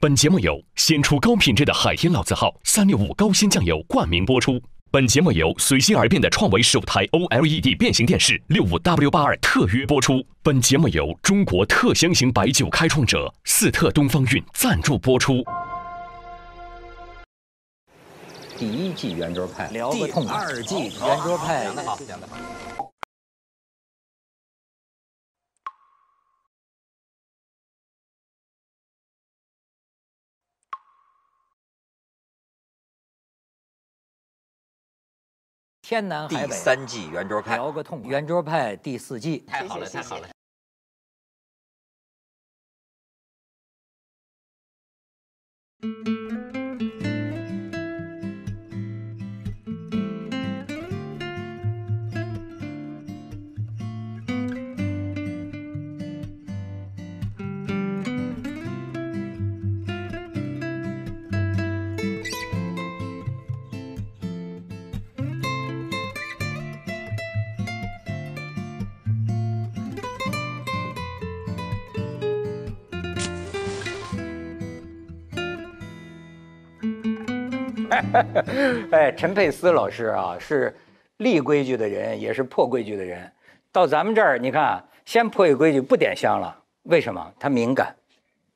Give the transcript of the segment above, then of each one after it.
本节目由先出高品质的海天老字号三六五高鲜酱油冠名播出。本节目由随心而变的创维首台 OLED 变形电视六五 W 八二特约播出。本节目由中国特香型白酒开创者四特东方韵赞助播出。第一季圆桌派，第二季圆桌派。好，好。天南海北，第三季圆桌派聊个痛快，圆桌派第四季，太好了，太好了。哎，陈佩斯老师啊，是立规矩的人，也是破规矩的人。到咱们这儿，你看，先破一规矩，不点香了。为什么？他敏感，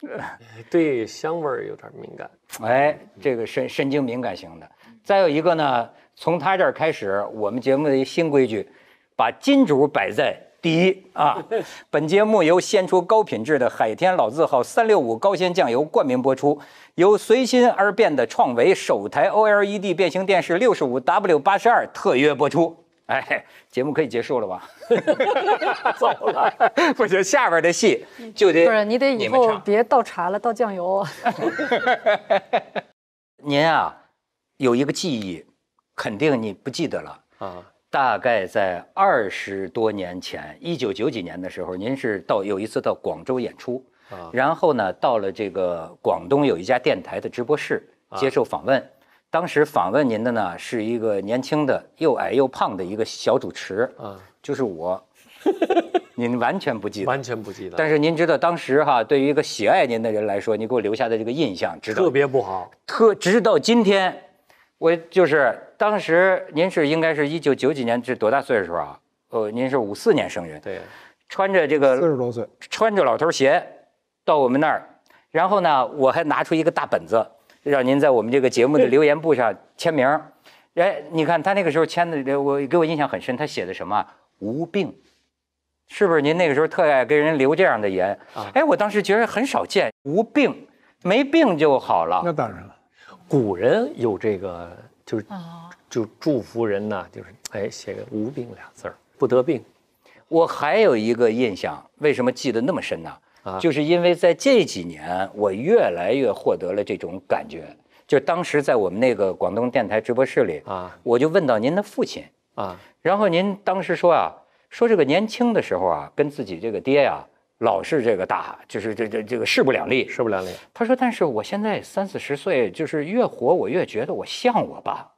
对香味儿有点敏感。哎，这个神神经敏感型的。再有一个呢，从他这儿开始，我们节目的一新规矩，把金主摆在。第一啊，本节目由先出高品质的海天老字号三六五高鲜酱油冠名播出，由随心而变的创维首台 OLED 变形电视六十五 W 八十二特约播出。哎，节目可以结束了吧？走了，不行，下边的戏就得不是你得以后别倒茶了，倒酱油。您啊，有一个记忆，肯定你不记得了啊。大概在二十多年前，一九九几年的时候，您是到有一次到广州演出，啊，然后呢，到了这个广东有一家电台的直播室接受访问，当时访问您的呢是一个年轻的又矮又胖的一个小主持，啊，就是我，您完全不记得，完全不记得。但是您知道当时哈，对于一个喜爱您的人来说，您给我留下的这个印象，特别不好，特直到今天，我就是。当时您是应该是一九九几年，是多大岁数啊？呃，您是五四年生人，对，穿着这个四十多岁，穿着老头鞋到我们那儿，然后呢，我还拿出一个大本子，让您在我们这个节目的留言簿上签名。哎，你看他那个时候签的，我给我印象很深，他写的什么“无病”，是不是？您那个时候特爱跟人留这样的言，哎，我当时觉得很少见，“无病”，没病就好了。那当然了，古人有这个，就是就祝福人呢，就是哎，写个无病俩字儿，不得病。我还有一个印象，为什么记得那么深呢？啊，就是因为在这几年，我越来越获得了这种感觉。就当时在我们那个广东电台直播室里啊，我就问到您的父亲啊，然后您当时说啊，说这个年轻的时候啊，跟自己这个爹呀，老是这个大，就是这这这个势不两立。势不两立。他说，但是我现在三四十岁，就是越活我越觉得我像我爸。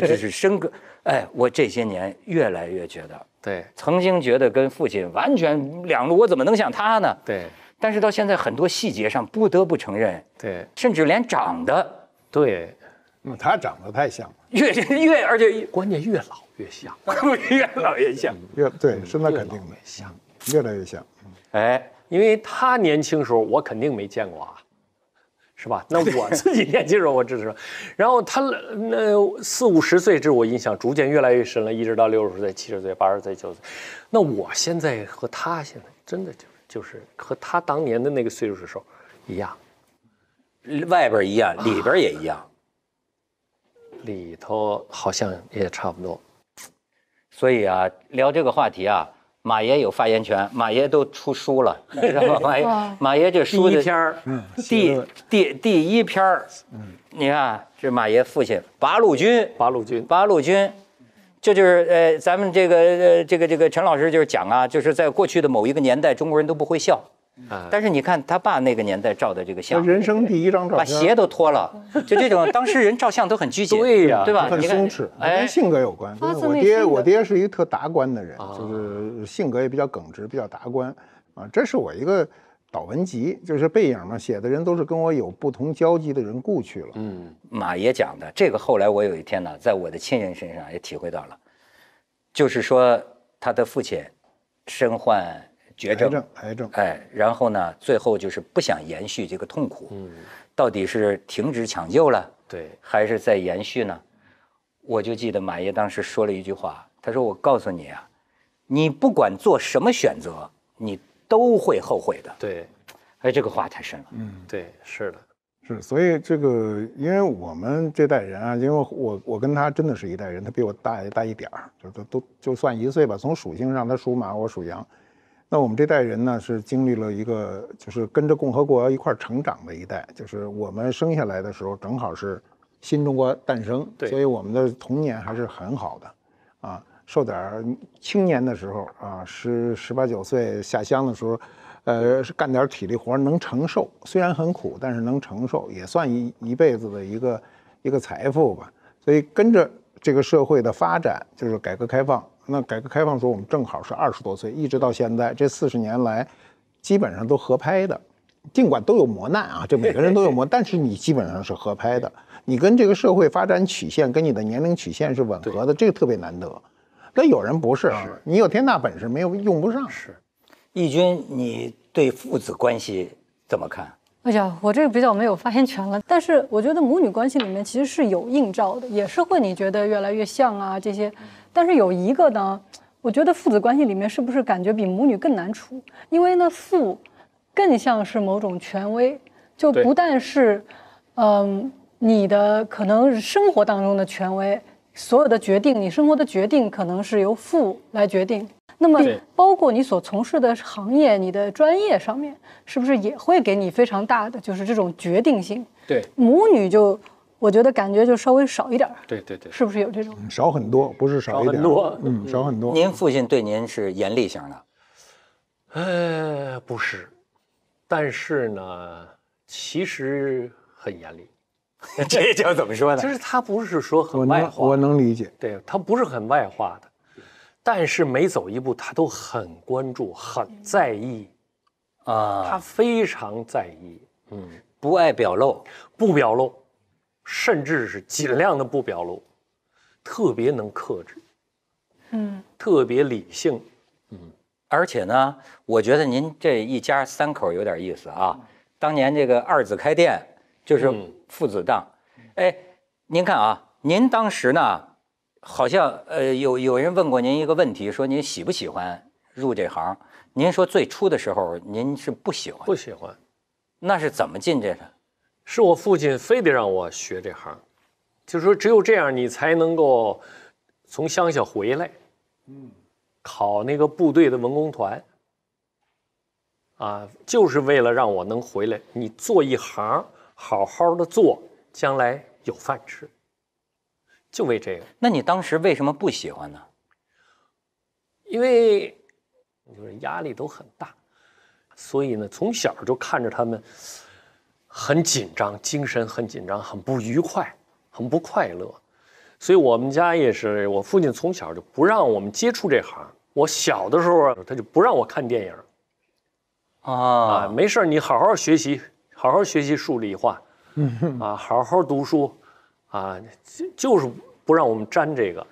这就是深刻。哎，我这些年越来越觉得，对，曾经觉得跟父亲完全两路，我怎么能像他呢？对。但是到现在，很多细节上不得不承认，对，甚至连长得，对，那么他长得太像了，越越而且关键越老越像，越老越像，越对生材肯定没像，越来越像。哎，因为他年轻时候我肯定没见过啊。是吧？那我 自己年轻时候，我支持，然后他那四五十岁，这我印象逐渐越来越深了，一直到六十岁、七十岁、八十岁、九十岁。那我现在和他现在真的就就是和他当年的那个岁数的时候一样，外边一样，里边也一样，里头好像也差不多。所以啊，聊这个话题啊。马爷有发言权，马爷都出书了，马爷，马爷这书的篇儿，第第第一篇儿，嗯，你看是马爷父亲八路军，八路军，八路军，这就是呃，咱们这个呃这个这个陈老师就是讲啊，就是在过去的某一个年代，中国人都不会笑。但是你看他爸那个年代照的这个相，人生第一张照，把鞋都脱了，就这种当时人照相都很拘谨，对呀，对吧？很松弛，跟性格有关。我爹，我爹是一个特达观的人，就是性格也比较耿直，比较达观。啊，这是我一个导文集，就是背影嘛，写的人都是跟我有不同交集的人故去了。嗯，马爷讲的这个，后来我有一天呢，在我的亲人身上也体会到了，就是说他的父亲身患。绝症，癌症，哎，然后呢，最后就是不想延续这个痛苦，嗯，到底是停止抢救了，对，还是在延续呢？我就记得马爷当时说了一句话，他说：“我告诉你啊，你不管做什么选择，你都会后悔的。”对，哎，这个话太深了。嗯，对，是的，是，所以这个，因为我们这代人啊，因为我我跟他真的是一代人，他比我大大一点儿，就都都就算一岁吧，从属性上他属马，我属羊。那我们这代人呢，是经历了一个就是跟着共和国一块儿成长的一代，就是我们生下来的时候正好是新中国诞生，所以我们的童年还是很好的，啊，受点青年的时候啊，十十八九岁下乡的时候，呃，是干点体力活能承受，虽然很苦，但是能承受也算一一辈子的一个一个财富吧。所以跟着这个社会的发展，就是改革开放。那改革开放时候，我们正好是二十多岁，一直到现在这四十年来，基本上都合拍的，尽管都有磨难啊，这每个人都有磨，但是你基本上是合拍的，你跟这个社会发展曲线跟你的年龄曲线是吻合的，这个特别难得。那有人不是，你有天大本事没有用不上。是，义军，你对父子关系怎么看？哎呀，我这个比较没有发言权了，但是我觉得母女关系里面其实是有映照的，也是会你觉得越来越像啊这些。但是有一个呢，我觉得父子关系里面是不是感觉比母女更难处？因为呢，父，更像是某种权威，就不但是，嗯，你的可能生活当中的权威，所有的决定，你生活的决定可能是由父来决定。那么包括你所从事的行业，你的专业上面，是不是也会给你非常大的就是这种决定性？对，母女就。我觉得感觉就稍微少一点儿，对对对，是不是有这种少很多？不是少一点，多嗯，少很多。您父亲对您是严厉型的，呃，不是，但是呢，其实很严厉。这叫怎么说呢？其实他不是说很外化，我能理解。对，他不是很外化的，但是每走一步，他都很关注，很在意啊，他非常在意，嗯，不爱表露，不表露。甚至是尽量的不表露，特别能克制，嗯，特别理性，嗯，而且呢，我觉得您这一家三口有点意思啊。当年这个二子开店，就是父子档，哎，您看啊，您当时呢，好像呃有有人问过您一个问题，说您喜不喜欢入这行？您说最初的时候您是不喜欢，不喜欢，那是怎么进这的？是我父亲非得让我学这行，就是说只有这样你才能够从乡下回来，嗯，考那个部队的文工团，啊，就是为了让我能回来。你做一行，好好的做，将来有饭吃，就为这个。那你当时为什么不喜欢呢？因为就是压力都很大，所以呢，从小就看着他们。很紧张，精神很紧张，很不愉快，很不快乐。所以，我们家也是，我父亲从小就不让我们接触这行。我小的时候，他就不让我看电影。啊，没事你好好学习，好好学习数理化，啊，好好读书，啊，就就是不让我们沾这个。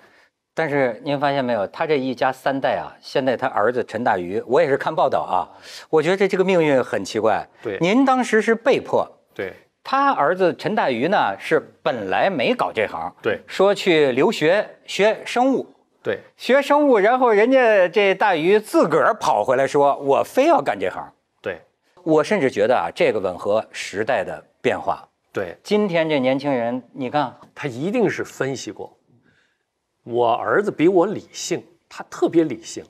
但是您发现没有，他这一家三代啊，现在他儿子陈大愚，我也是看报道啊，我觉得这这个命运很奇怪。对，您当时是被迫。对，他儿子陈大愚呢是本来没搞这行，对，说去留学学生物，对，学生物，然后人家这大鱼自个儿跑回来说，我非要干这行。对，我甚至觉得啊，这个吻合时代的变化。对，今天这年轻人，你看他一定是分析过。我儿子比我理性，他特别理性，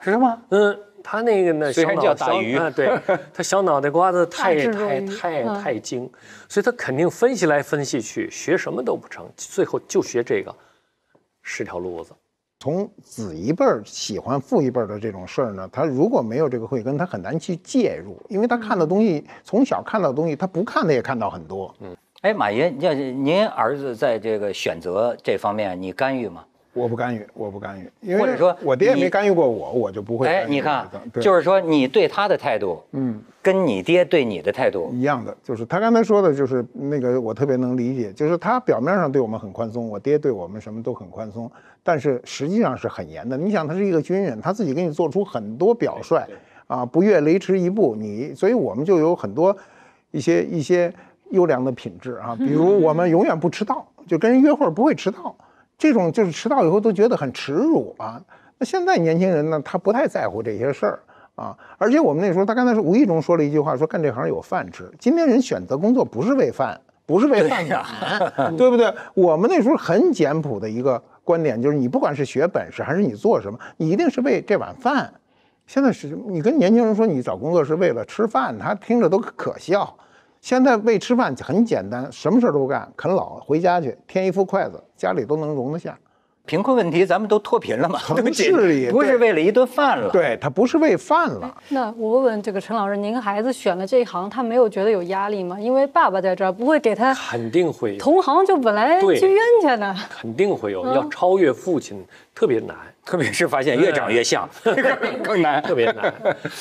是吗？嗯，他那个呢，虽然叫大鱼对 他小脑袋瓜子太太太太精，所以他肯定分析来分析去，学什么都不成，最后就学这个是条路子。从子一辈儿喜欢父一辈的这种事儿呢，他如果没有这个慧根，他很难去介入，因为他看的东西，从小看到的东西，他不看的也看到很多。嗯，哎，马爷，您您儿子在这个选择这方面，你干预吗？我不干预，我不干预，或者说我爹也没干预过我，我就不会。哎，你看，就是说你对他的态度，嗯，跟你爹对你的态度一样的，就是他刚才说的，就是那个我特别能理解，就是他表面上对我们很宽松，我爹对我们什么都很宽松，但是实际上是很严的。你想，他是一个军人，他自己给你做出很多表率啊，不越雷池一步。你所以我们就有很多一些一些优良的品质啊，比如我们永远不迟到，就跟人约会不会迟到。这种就是迟到以后都觉得很耻辱啊。那现在年轻人呢，他不太在乎这些事儿啊。而且我们那时候，他刚才说无意中说了一句话，说干这行有饭吃。今天人选择工作不是为饭，不是为饭养，对不对？我们那时候很简朴的一个观点就是，你不管是学本事还是你做什么，你一定是为这碗饭。现在是你跟年轻人说你找工作是为了吃饭，他听着都可笑。现在为吃饭很简单，什么事儿都不干，啃老回家去，添一副筷子，家里都能容得下。贫困问题咱们都脱贫了嘛，对不是为了一顿饭了，对他不是为饭了。那我问问这个陈老师，您孩子选了这一行，他没有觉得有压力吗？因为爸爸在这儿，不会给他肯定会同行就本来就冤家呢，肯定会有要超越父亲特别难。特别是发现越长越像，更难，特别难。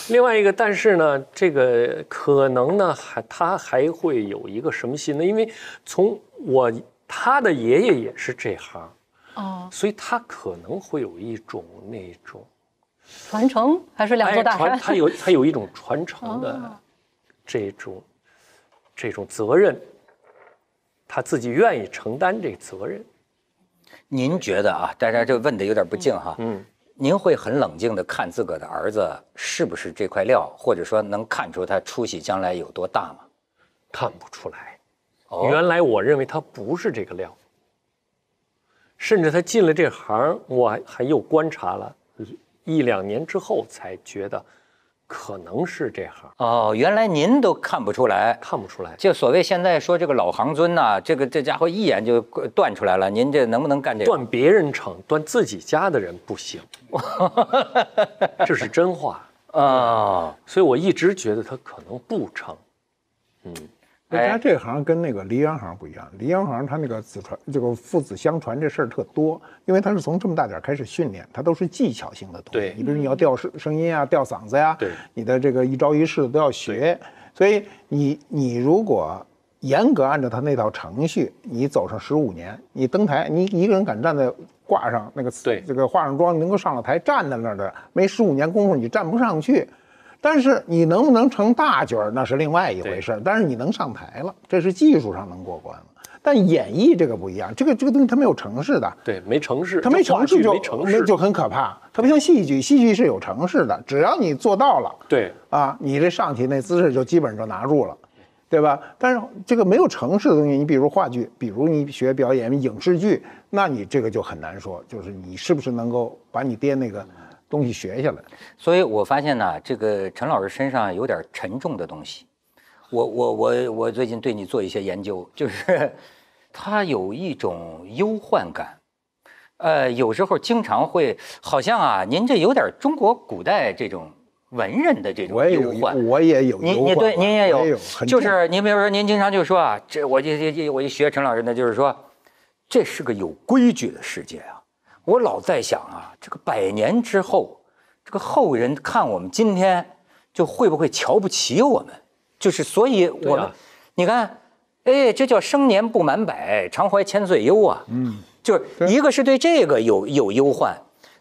另外一个，但是呢，这个可能呢，还他还会有一个什么心呢？因为从我他的爷爷也是这行，哦，所以他可能会有一种那种传承，还是两座大山？他有他有一种传承的这种这种责任，他自己愿意承担这责任。您觉得啊，大家这问的有点不敬哈，嗯，您会很冷静的看自个儿的儿子是不是这块料，或者说能看出他出息将来有多大吗？看不出来，原来我认为他不是这个料，甚至他进了这行，我还又观察了，一两年之后才觉得。可能是这行哦，原来您都看不出来，看不出来。就所谓现在说这个老行尊呐，这个这家伙一眼就断出来了。您这能不能干这？断别人成，断自己家的人不行，这是真话啊。所以我一直觉得他可能不成，嗯。人家这行跟那个梨园行不一样，梨园行他那个子传这个父子相传这事儿特多，因为他是从这么大点儿开始训练，他都是技巧性的东西。对，你比如你要吊声声音啊，吊嗓子呀，对，你的这个一招一式的都要学。所以你你如果严格按照他那套程序，你走上十五年，你登台，你一个人敢站在挂上那个对这个化上妆能够上了台站在那儿的，没十五年功夫你站不上去。但是你能不能成大角儿，那是另外一回事儿。但是你能上台了，这是技术上能过关了。但演绎这个不一样，这个这个东西它没有城市的，对，没城市，它没城市就就很可怕。特别像戏剧，戏剧是有城市的，只要你做到了，对，啊，你这上去那姿势就基本上就拿住了，对吧？但是这个没有城市的东西，你比如话剧，比如你学表演、影视剧，那你这个就很难说，就是你是不是能够把你爹那个。东西学下来，所以我发现呢，这个陈老师身上有点沉重的东西。我我我我最近对你做一些研究，就是他有一种忧患感，呃，有时候经常会好像啊，您这有点中国古代这种文人的这种忧患，我也有，您您对您也有，就是您比如说您经常就说啊，这我就我我学陈老师那就是说，这是个有规矩的世界啊。我老在想啊，这个百年之后，这个后人看我们今天，就会不会瞧不起我们？就是所以我，你看，哎，这叫生年不满百，常怀千岁忧啊。嗯，就是一个是对这个有有忧患，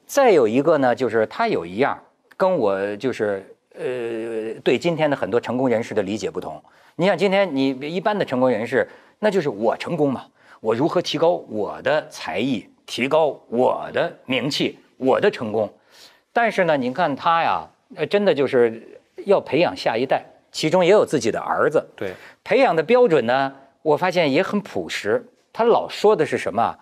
再有一个呢，就是他有一样跟我就是呃对今天的很多成功人士的理解不同。你像今天你一般的成功人士，那就是我成功嘛，我如何提高我的才艺？提高我的名气，我的成功，但是呢，您看他呀，呃，真的就是要培养下一代，其中也有自己的儿子。对，培养的标准呢，我发现也很朴实。他老说的是什么？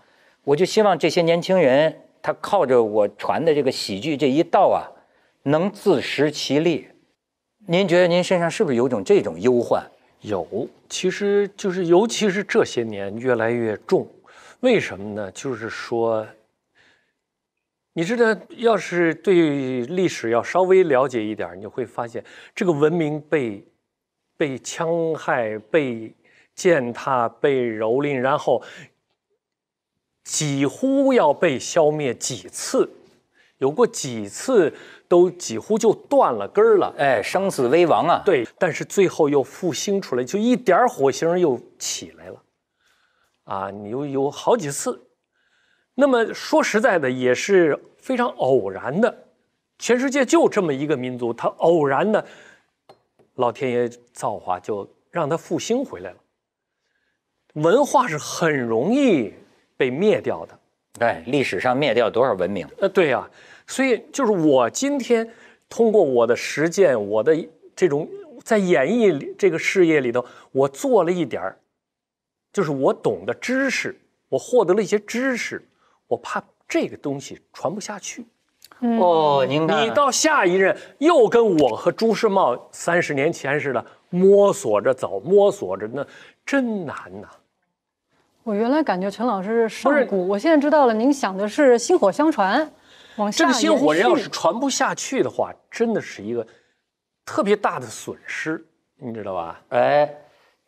我就希望这些年轻人，他靠着我传的这个喜剧这一道啊，能自食其力。您觉得您身上是不是有种这种忧患？有，其实就是尤其是这些年越来越重。为什么呢？就是说，你知道，要是对历史要稍微了解一点，你会发现，这个文明被被戕害、被践踏、被蹂躏，然后几乎要被消灭几次，有过几次都几乎就断了根了。哎，生死危亡啊！对，但是最后又复兴出来，就一点火星又起来了。啊，你有有好几次。那么说实在的，也是非常偶然的。全世界就这么一个民族，他偶然的，老天爷造化就让他复兴回来了。文化是很容易被灭掉的，哎，历史上灭掉多少文明？呃，对呀。所以就是我今天通过我的实践，我的这种在演艺这个事业里头，我做了一点儿。就是我懂得知识，我获得了一些知识，我怕这个东西传不下去。哦，您，你到下一任又跟我和朱世茂三十年前似的摸索着走，摸索着，那真难呐。我原来感觉陈老师是上古，我现在知道了，您想的是薪火相传，往下。这个薪火要是传不下去的话，真的是一个特别大的损失，你知道吧？哎。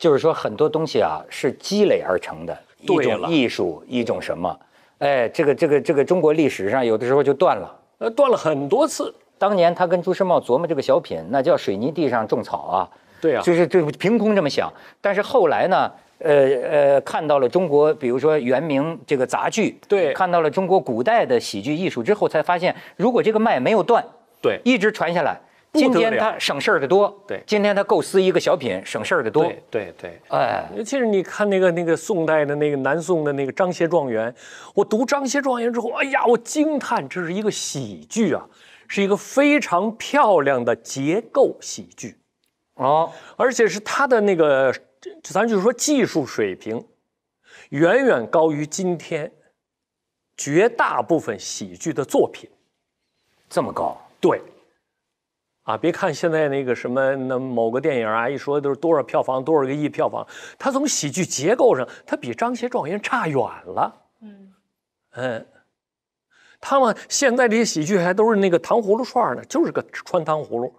就是说，很多东西啊是积累而成的一种艺术，一种什么？哎，这个这个这个中国历史上有的时候就断了，呃，断了很多次。当年他跟朱时茂琢磨这个小品，那叫“水泥地上种草”啊，对啊，就是就凭空这么想。但是后来呢，呃呃，看到了中国，比如说元明这个杂剧，对，看到了中国古代的喜剧艺术之后，才发现如果这个脉没有断，对，一直传下来。今天他省事儿的多，对。今天他构思一个小品，省事儿的多，对对对。哎，尤其是你看那个那个宋代的那个南宋的那个张协状元，我读张协状元之后，哎呀，我惊叹，这是一个喜剧啊，是一个非常漂亮的结构喜剧，啊，而且是他的那个，咱就是说技术水平远远高于今天绝大部分喜剧的作品，这么高？对。啊，别看现在那个什么那某个电影啊，一说都是多少票房，多少个亿票房。它从喜剧结构上，它比《张协状元》差远了。嗯，嗯，他们现在这些喜剧还都是那个糖葫芦串呢，就是个穿糖葫芦。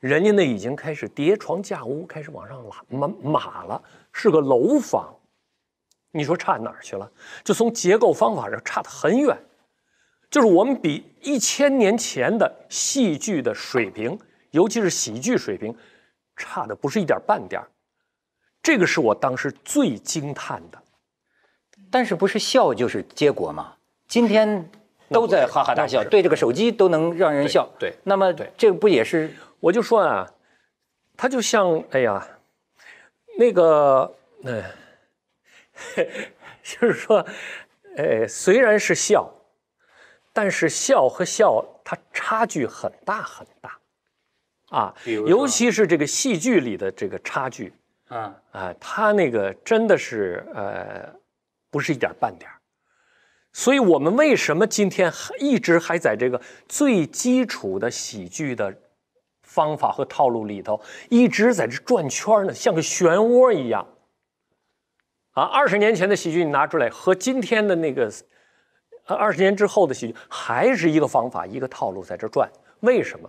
人家那已经开始叠床架屋，开始往上拉满马了，是个楼房。你说差哪儿去了？就从结构方法上差得很远。就是我们比一千年前的戏剧的水平。尤其是喜剧水平，差的不是一点半点这个是我当时最惊叹的。但是不是笑就是结果嘛？今天都在哈哈大笑，对这个手机都能让人笑。对，那么对这个不也是？我就说啊，他就像哎呀，那个嗯，就是说，哎，虽然是笑，但是笑和笑它差距很大很大。啊，尤其是这个戏剧里的这个差距，啊啊，他那个真的是呃，不是一点半点儿。所以我们为什么今天还一直还在这个最基础的喜剧的方法和套路里头，一直在这转圈呢？像个漩涡一样。啊，二十年前的喜剧你拿出来和今天的那个，二十年之后的喜剧还是一个方法一个套路在这转，为什么？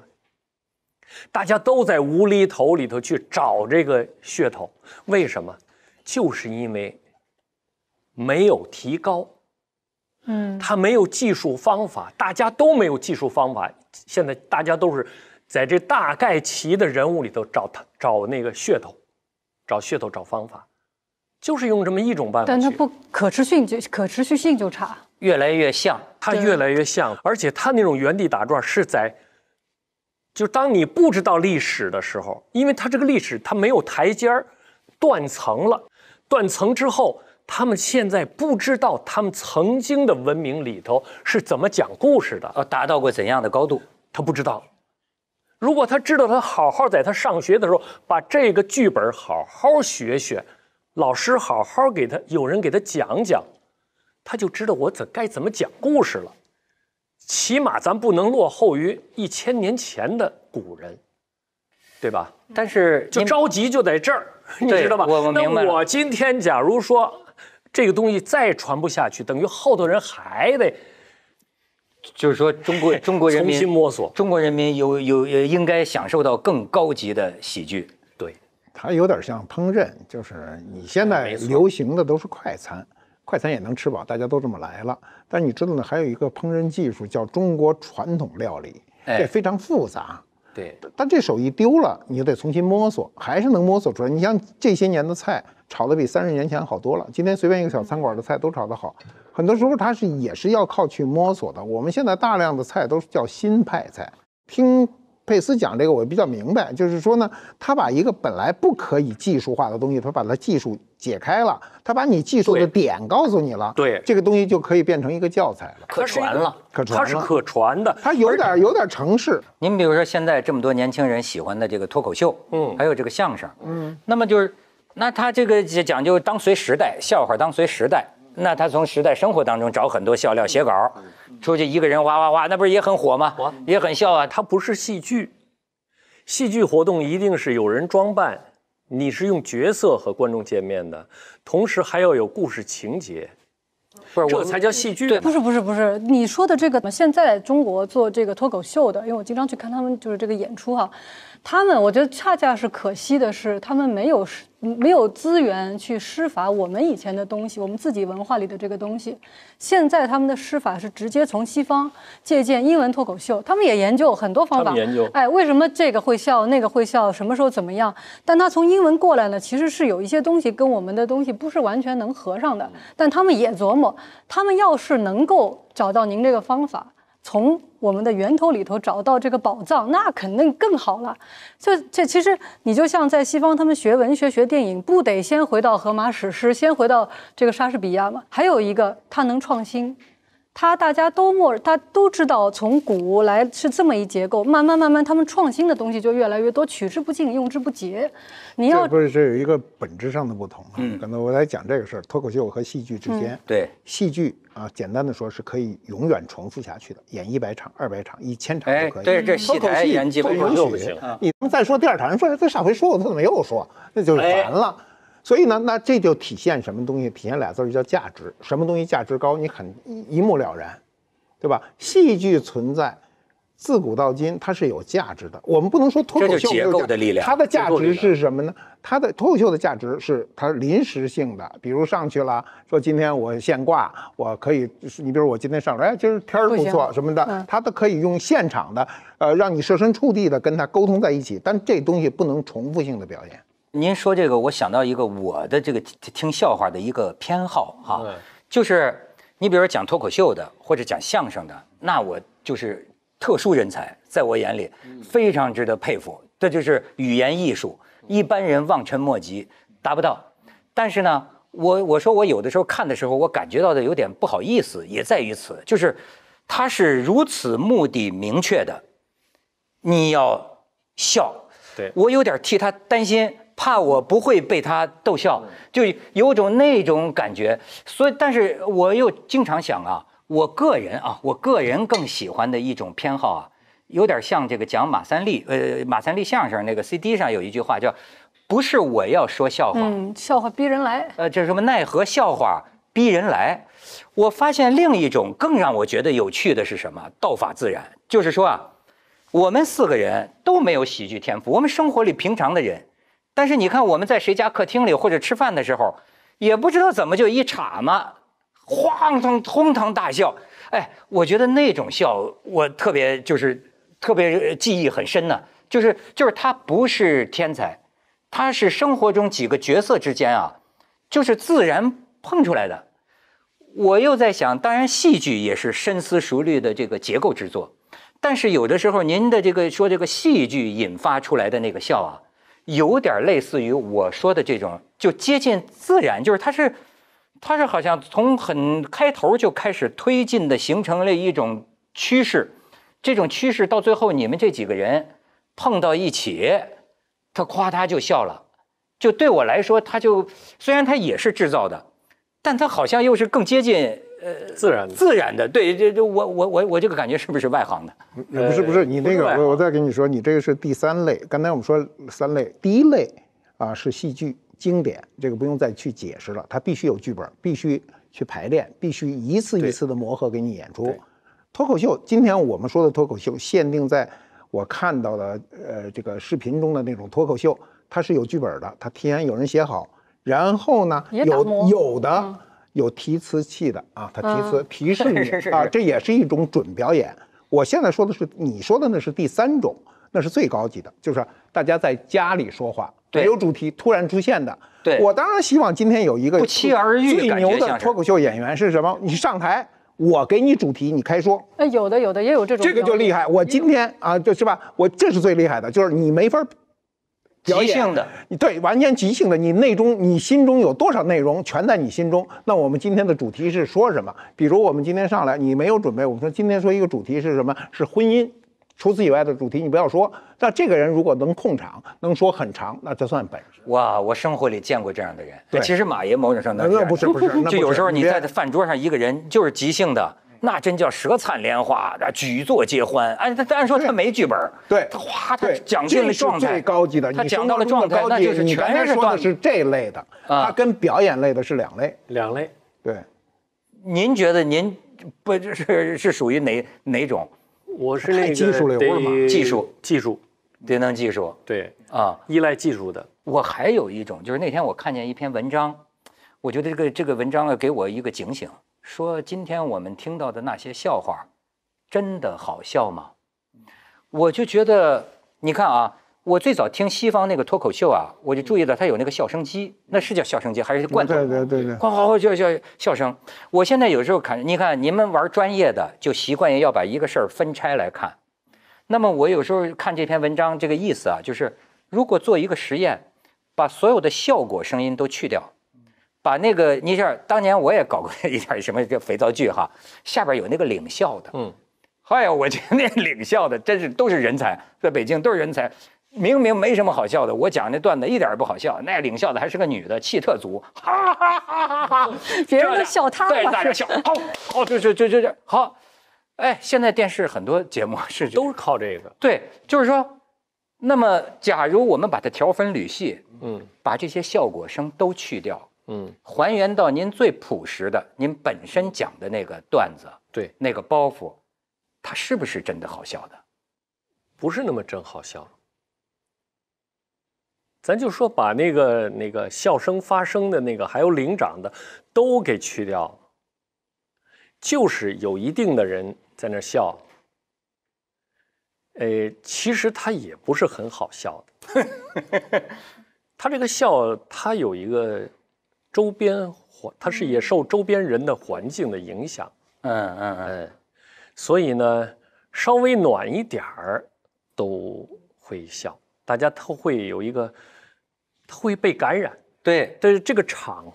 大家都在无厘头里头去找这个噱头，为什么？就是因为没有提高，嗯，他没有技术方法，大家都没有技术方法。现在大家都是在这大概齐的人物里头找他，找那个噱头，找噱头，找方法，就是用这么一种办法。但它不可持续，就可持续性就差，越来越像，它越来越像，而且它那种原地打转是在。就当你不知道历史的时候，因为他这个历史他没有台阶儿，断层了。断层之后，他们现在不知道他们曾经的文明里头是怎么讲故事的，呃，达到过怎样的高度，他不知道。如果他知道，他好好在他上学的时候把这个剧本好好学学，老师好好给他，有人给他讲讲，他就知道我怎该怎么讲故事了。起码咱不能落后于一千年前的古人，对吧？但是就着急就在这儿，你知道吧？我我明白。那我今天假如说这个东西再传不下去，等于后头人还得，就是说中国 中国重新摸索。中国人民有有应该享受到更高级的喜剧。对，它有点像烹饪，就是你现在流行的都是快餐。快餐也能吃饱，大家都这么来了。但你知道呢，还有一个烹饪技术叫中国传统料理，这非常复杂。对，但这手艺丢了，你就得重新摸索，还是能摸索出来。你像这些年的菜，炒的比三十年前好多了。今天随便一个小餐馆的菜都炒得好，很多时候它是也是要靠去摸索的。我们现在大量的菜都是叫新派菜，听。佩斯讲这个我比较明白，就是说呢，他把一个本来不可以技术化的东西，他把它技术解开了，他把你技术的点告诉你了，对，这个东西就可以变成一个教材了，可传了，可传了，它是可传的，它有点有点程式。您比如说现在这么多年轻人喜欢的这个脱口秀，嗯，还有这个相声，嗯，那么就是，那他这个讲究当随时代，笑话当随时代。那他从时代生活当中找很多笑料写稿，出去一个人哗哗哗，那不是也很火吗？也很笑啊。他不是戏剧，戏剧活动一定是有人装扮，你是用角色和观众见面的，同时还要有故事情节，不是？这才叫戏剧对，不是不是不是，你说的这个现在中国做这个脱口秀的，因为我经常去看他们就是这个演出哈。他们，我觉得恰恰是可惜的是，他们没有没有资源去施法我们以前的东西，我们自己文化里的这个东西。现在他们的施法是直接从西方借鉴英文脱口秀，他们也研究很多方法。研究哎，为什么这个会笑，那个会笑，什么时候怎么样？但他从英文过来呢，其实是有一些东西跟我们的东西不是完全能合上的。但他们也琢磨，他们要是能够找到您这个方法。从我们的源头里头找到这个宝藏，那肯定更好了。这这其实你就像在西方，他们学文学、学电影，不得先回到荷马史诗，先回到这个莎士比亚吗？还有一个，他能创新。它大家都默，他都知道从古来是这么一结构，慢慢慢慢，他们创新的东西就越来越多，取之不尽，用之不竭。这不是这有一个本质上的不同啊！嗯，刚才我来讲这个事儿，脱口秀和戏剧之间，对戏剧啊，简单的说是可以永远重复下去的，演一百场、二百场、一千场都可以。对这脱口场都不行。你再说第二场，人说这上回说我，他怎么又说？那就是烦了。所以呢，那这就体现什么东西？体现俩字叫价值。什么东西价值高，你很一目了然，对吧？戏剧存在，自古到今它是有价值的。我们不能说脱口秀结构的力量，它的价值是什么呢？它的脱口秀的价值是它临时性的。比如上去了，说今天我现挂，我可以，你比如我今天上，哎，今儿天儿不错什么的，它都可以用现场的，呃，让你设身处地的跟他沟通在一起。但这东西不能重复性的表演。您说这个，我想到一个我的这个听笑话的一个偏好哈，就是你比如说讲脱口秀的或者讲相声的，那我就是特殊人才，在我眼里非常值得佩服。这就是语言艺术，一般人望尘莫及，达不到。但是呢，我我说我有的时候看的时候，我感觉到的有点不好意思，也在于此，就是他是如此目的明确的，你要笑，对我有点替他担心。怕我不会被他逗笑，就有种那种感觉，所以但是我又经常想啊，我个人啊，我个人更喜欢的一种偏好啊，有点像这个讲马三立，呃，马三立相声那个 CD 上有一句话叫“不是我要说笑话，笑话逼人来”，呃，这是什么？奈何笑话逼人来？我发现另一种更让我觉得有趣的是什么？道法自然，就是说啊，我们四个人都没有喜剧天赋，我们生活里平常的人。但是你看，我们在谁家客厅里或者吃饭的时候，也不知道怎么就一岔嘛，哐当哄堂大笑。哎，我觉得那种笑，我特别就是特别记忆很深呢。就是就是他不是天才，他是生活中几个角色之间啊，就是自然碰出来的。我又在想，当然戏剧也是深思熟虑的这个结构制作，但是有的时候您的这个说这个戏剧引发出来的那个笑啊。有点类似于我说的这种，就接近自然，就是它是，它是好像从很开头就开始推进的，形成了一种趋势。这种趋势到最后，你们这几个人碰到一起，他咵嗒就笑了。就对我来说，他就虽然他也是制造的，但他好像又是更接近。呃，自然的，自然的，对，这这我我我我这个感觉是不是外行的？不是不是，你那个我我再跟你说，你这个是第三类。刚才我们说三类，第一类啊是戏剧经典，这个不用再去解释了，它必须有剧本，必须去排练，必须一次一次的磨合给你演出。脱口秀，今天我们说的脱口秀限定在我看到的呃这个视频中的那种脱口秀，它是有剧本的，它提前有人写好，然后呢有有的。有提词器的啊，他提词提示你 啊，这也是一种准表演。我现在说的是，你说的那是第三种，那是最高级的，就是大家在家里说话，没有主题突然出现的。对，我当然希望今天有一个不期而遇最牛的脱口秀演员是什么？你上台，我给你主题，你开说。有的有的也有这种，这个就厉害。我今天啊，就是吧，我这是最厉害的，就是你没法。即兴的，对，完全即兴的。你内中，你心中有多少内容，全在你心中。那我们今天的主题是说什么？比如我们今天上来，你没有准备，我们说今天说一个主题是什么？是婚姻。除此以外的主题你不要说。那这个人如果能控场，能说很长，那这算本事。哇，我生活里见过这样的人。对，其实马爷某种程度上不是不是，就有时候你在饭桌上一个人就是即兴的。那真叫舌灿莲花，举座皆欢。按当然说他没剧本对，他哗，他讲进了状态，他讲到了状态，那就是全是说的是这类的，他跟表演类的是两类。两类，对。您觉得您不就是是属于哪哪种？我是那个技术类的嘛，技术技术得能技术，对啊，依赖技术的。我还有一种，就是那天我看见一篇文章，我觉得这个这个文章啊，给我一个警醒。说今天我们听到的那些笑话，真的好笑吗？我就觉得，你看啊，我最早听西方那个脱口秀啊，我就注意到他有那个笑声机，那是叫笑声机还是罐头？对对对对，哐哐哐，叫笑笑声。我现在有时候看，你看，你们玩专业的就习惯于要把一个事儿分拆来看。那么我有时候看这篇文章，这个意思啊，就是如果做一个实验，把所有的效果声音都去掉。把那个，你像当年我也搞过 一点什么叫肥皂剧哈，下边有那个领笑的，嗯，哎呀，我觉得那领笑的真是都是人才，在北京都是人才，明明没什么好笑的，我讲那段子一点也不好笑，那领笑的还是个女的，气特足，哈哈哈哈哈哈，别人都笑他，对，大家笑，就就就就好，哎，现在电视很多节目是都是靠这个，对，就是说，那么假如我们把它调分缕析，嗯，把这些效果声都去掉。嗯，还原到您最朴实的，您本身讲的那个段子，对那个包袱，它是不是真的好笑的？不是那么真好笑。咱就说把那个那个笑声发生的那个还有领长的都给去掉，就是有一定的人在那笑。呃，其实他也不是很好笑的，他 这个笑他有一个。周边环，它是也受周边人的环境的影响。嗯嗯嗯，所以呢，稍微暖一点儿，都会笑，大家都会有一个，会被感染。对，但是这个场，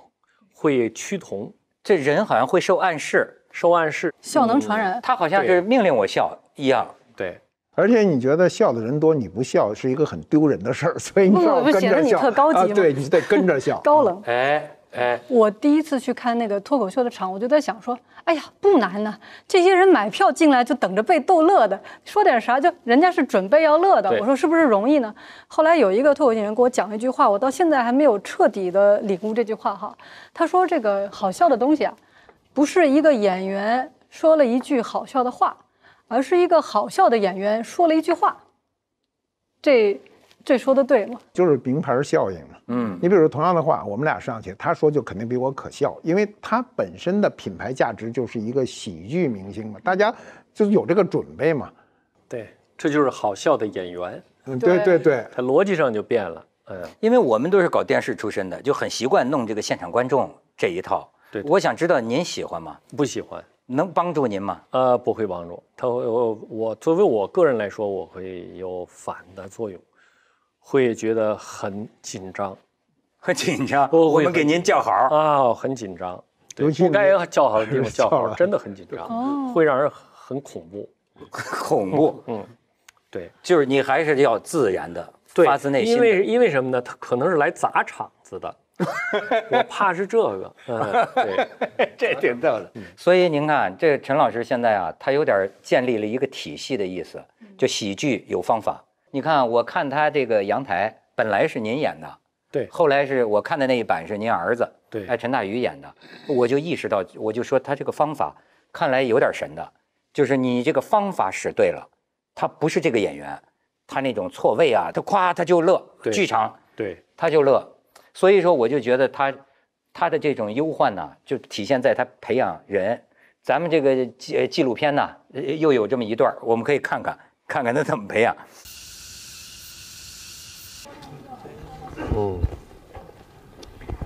会趋同，这人好像会受暗示，受暗示，笑能传染，他好像是命令我笑一样。对，而且你觉得笑的人多你不笑是一个很丢人的事儿，所以你你跟着笑，啊，对，你就得跟着笑，高冷。哎。哎，我第一次去看那个脱口秀的场，我就在想说，哎呀，不难呢。这些人买票进来就等着被逗乐的，说点啥就人家是准备要乐的。我说是不是容易呢？后来有一个脱口秀演员给我讲了一句话，我到现在还没有彻底的领悟这句话哈。他说：“这个好笑的东西啊，不是一个演员说了一句好笑的话，而是一个好笑的演员说了一句话。”这。这说的对吗？就是名牌效应嘛。嗯，你比如说同样的话，我们俩上去，他说就肯定比我可笑，因为他本身的品牌价值就是一个喜剧明星嘛，大家就有这个准备嘛。对，这就是好笑的演员。嗯，对对对。他逻辑上就变了。嗯，因为我们都是搞电视出身的，就很习惯弄这个现场观众这一套。对，我想知道您喜欢吗？不喜欢。能帮助您吗？呃，不会帮助。他我我作为我个人来说，我会有反的作用。会觉得很紧张，很紧张。我们给您叫好啊，很紧张，尤其不该叫好的地方叫好，真的很紧张，会让人很恐怖，恐怖。嗯，对，就是你还是要自然的，发自内心的。因为因为什么呢？他可能是来砸场子的，我怕是这个。对，这挺逗的。所以您看，这陈老师现在啊，他有点建立了一个体系的意思，就喜剧有方法。你看，我看他这个阳台本来是您演的，对，后来是我看的那一版是您儿子，对，哎，陈大愚演的，我就意识到，我就说他这个方法看来有点神的，就是你这个方法使对了，他不是这个演员，他那种错位啊，他夸他就乐，剧场，对，他就乐，所以说我就觉得他他的这种忧患呢，就体现在他培养人，咱们这个纪纪录片呢，又有这么一段，我们可以看看看看他怎么培养。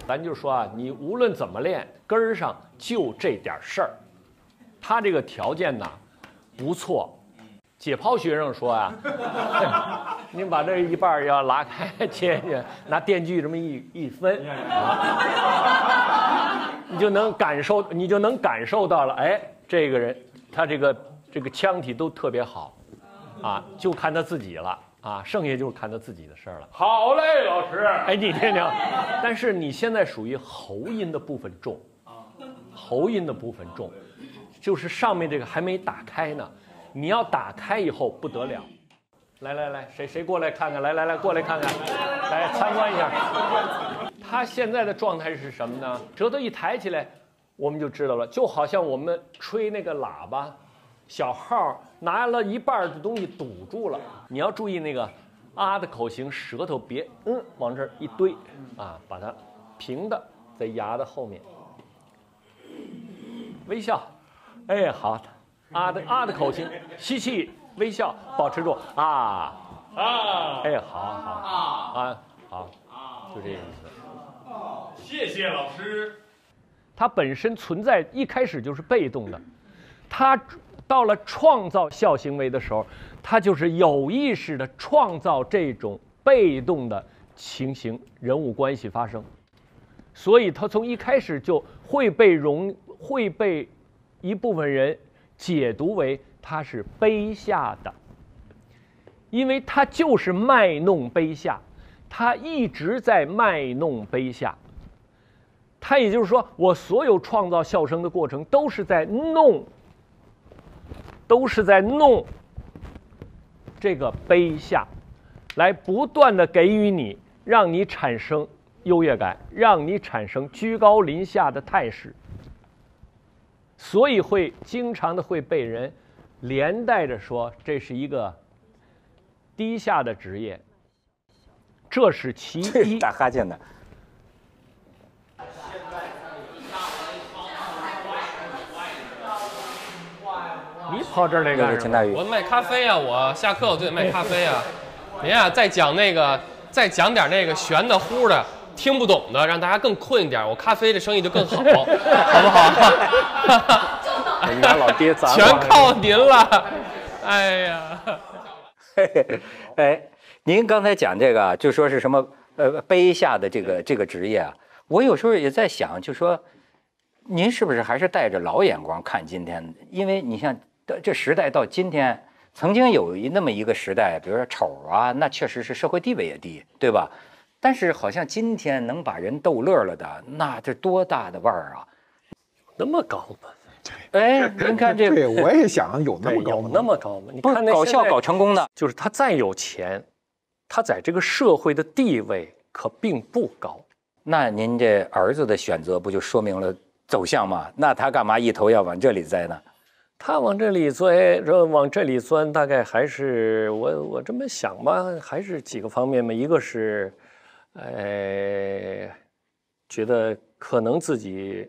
咱就说啊，你无论怎么练，根儿上就这点事儿。他这个条件呢，不错。解剖学生说啊，您 把这一半儿要拉开切去，拿电锯这么一一分，你就能感受，你就能感受到了。哎，这个人他这个这个腔体都特别好，啊，就看他自己了。啊，剩下就是看他自己的事儿了。好嘞，老师。哎，你听听，但是你现在属于喉音的部分重啊，喉音的部分重，就是上面这个还没打开呢。你要打开以后不得了。来来来，谁谁过来看看？来来来，过来看看，来参观一下。他现在的状态是什么呢？舌头一抬起来，我们就知道了，就好像我们吹那个喇叭、小号。拿了一半的东西堵住了，你要注意那个“啊”的口型，舌头别嗯往这一堆啊，把它平的在牙的后面。微笑，哎，好，“啊”的“啊”的口型，吸气，微笑，保持住，“啊”啊，哎，好好啊啊，好啊，就这个意思。谢谢老师。它本身存在一开始就是被动的，它。到了创造笑行为的时候，他就是有意识的创造这种被动的情形、人物关系发生，所以他从一开始就会被容会被一部分人解读为他是卑下的，因为他就是卖弄卑下，他一直在卖弄卑下，他也就是说，我所有创造笑声的过程都是在弄。都是在弄这个卑下，来不断的给予你，让你产生优越感，让你产生居高临下的态势，所以会经常的会被人连带着说这是一个低下的职业，这是其一。打哈欠的。你跑这儿来干？什么？我卖咖啡啊！我下课我就得卖咖啡啊！您啊，再讲那个，再讲点那个悬的乎的，听不懂的，让大家更困一点，我咖啡的生意就更好，好不好？您 老爹砸，全靠您了！哎呀，嘿嘿，哎，您刚才讲这个，就说是什么呃杯下的这个这个职业啊，我有时候也在想，就说您是不是还是带着老眼光看今天？因为你像。这时代到今天，曾经有一那么一个时代，比如说丑啊，那确实是社会地位也低，对吧？但是好像今天能把人逗乐了的，那这多大的腕儿啊！有那么高吗？对。哎，您看这。对，我也想有那么高吗？有那么高吗？不是搞笑搞成功的，就是他再有钱，他在这个社会的地位可并不高。那您这儿子的选择不就说明了走向吗？那他干嘛一头要往这里栽呢？他往这里钻，这往这里钻，大概还是我我这么想吧，还是几个方面嘛。一个是，哎，觉得可能自己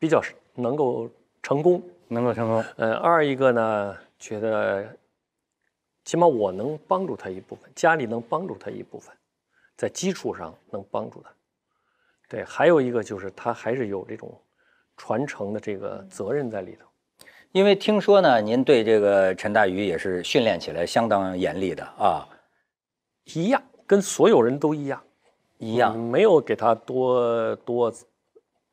比较能够成功，能够成功。呃，二一个呢，觉得起码我能帮助他一部分，家里能帮助他一部分，在基础上能帮助他。对，还有一个就是他还是有这种传承的这个责任在里头。因为听说呢，您对这个陈大愚也是训练起来相当严厉的啊，一样，跟所有人都一样，一样，没有给他多多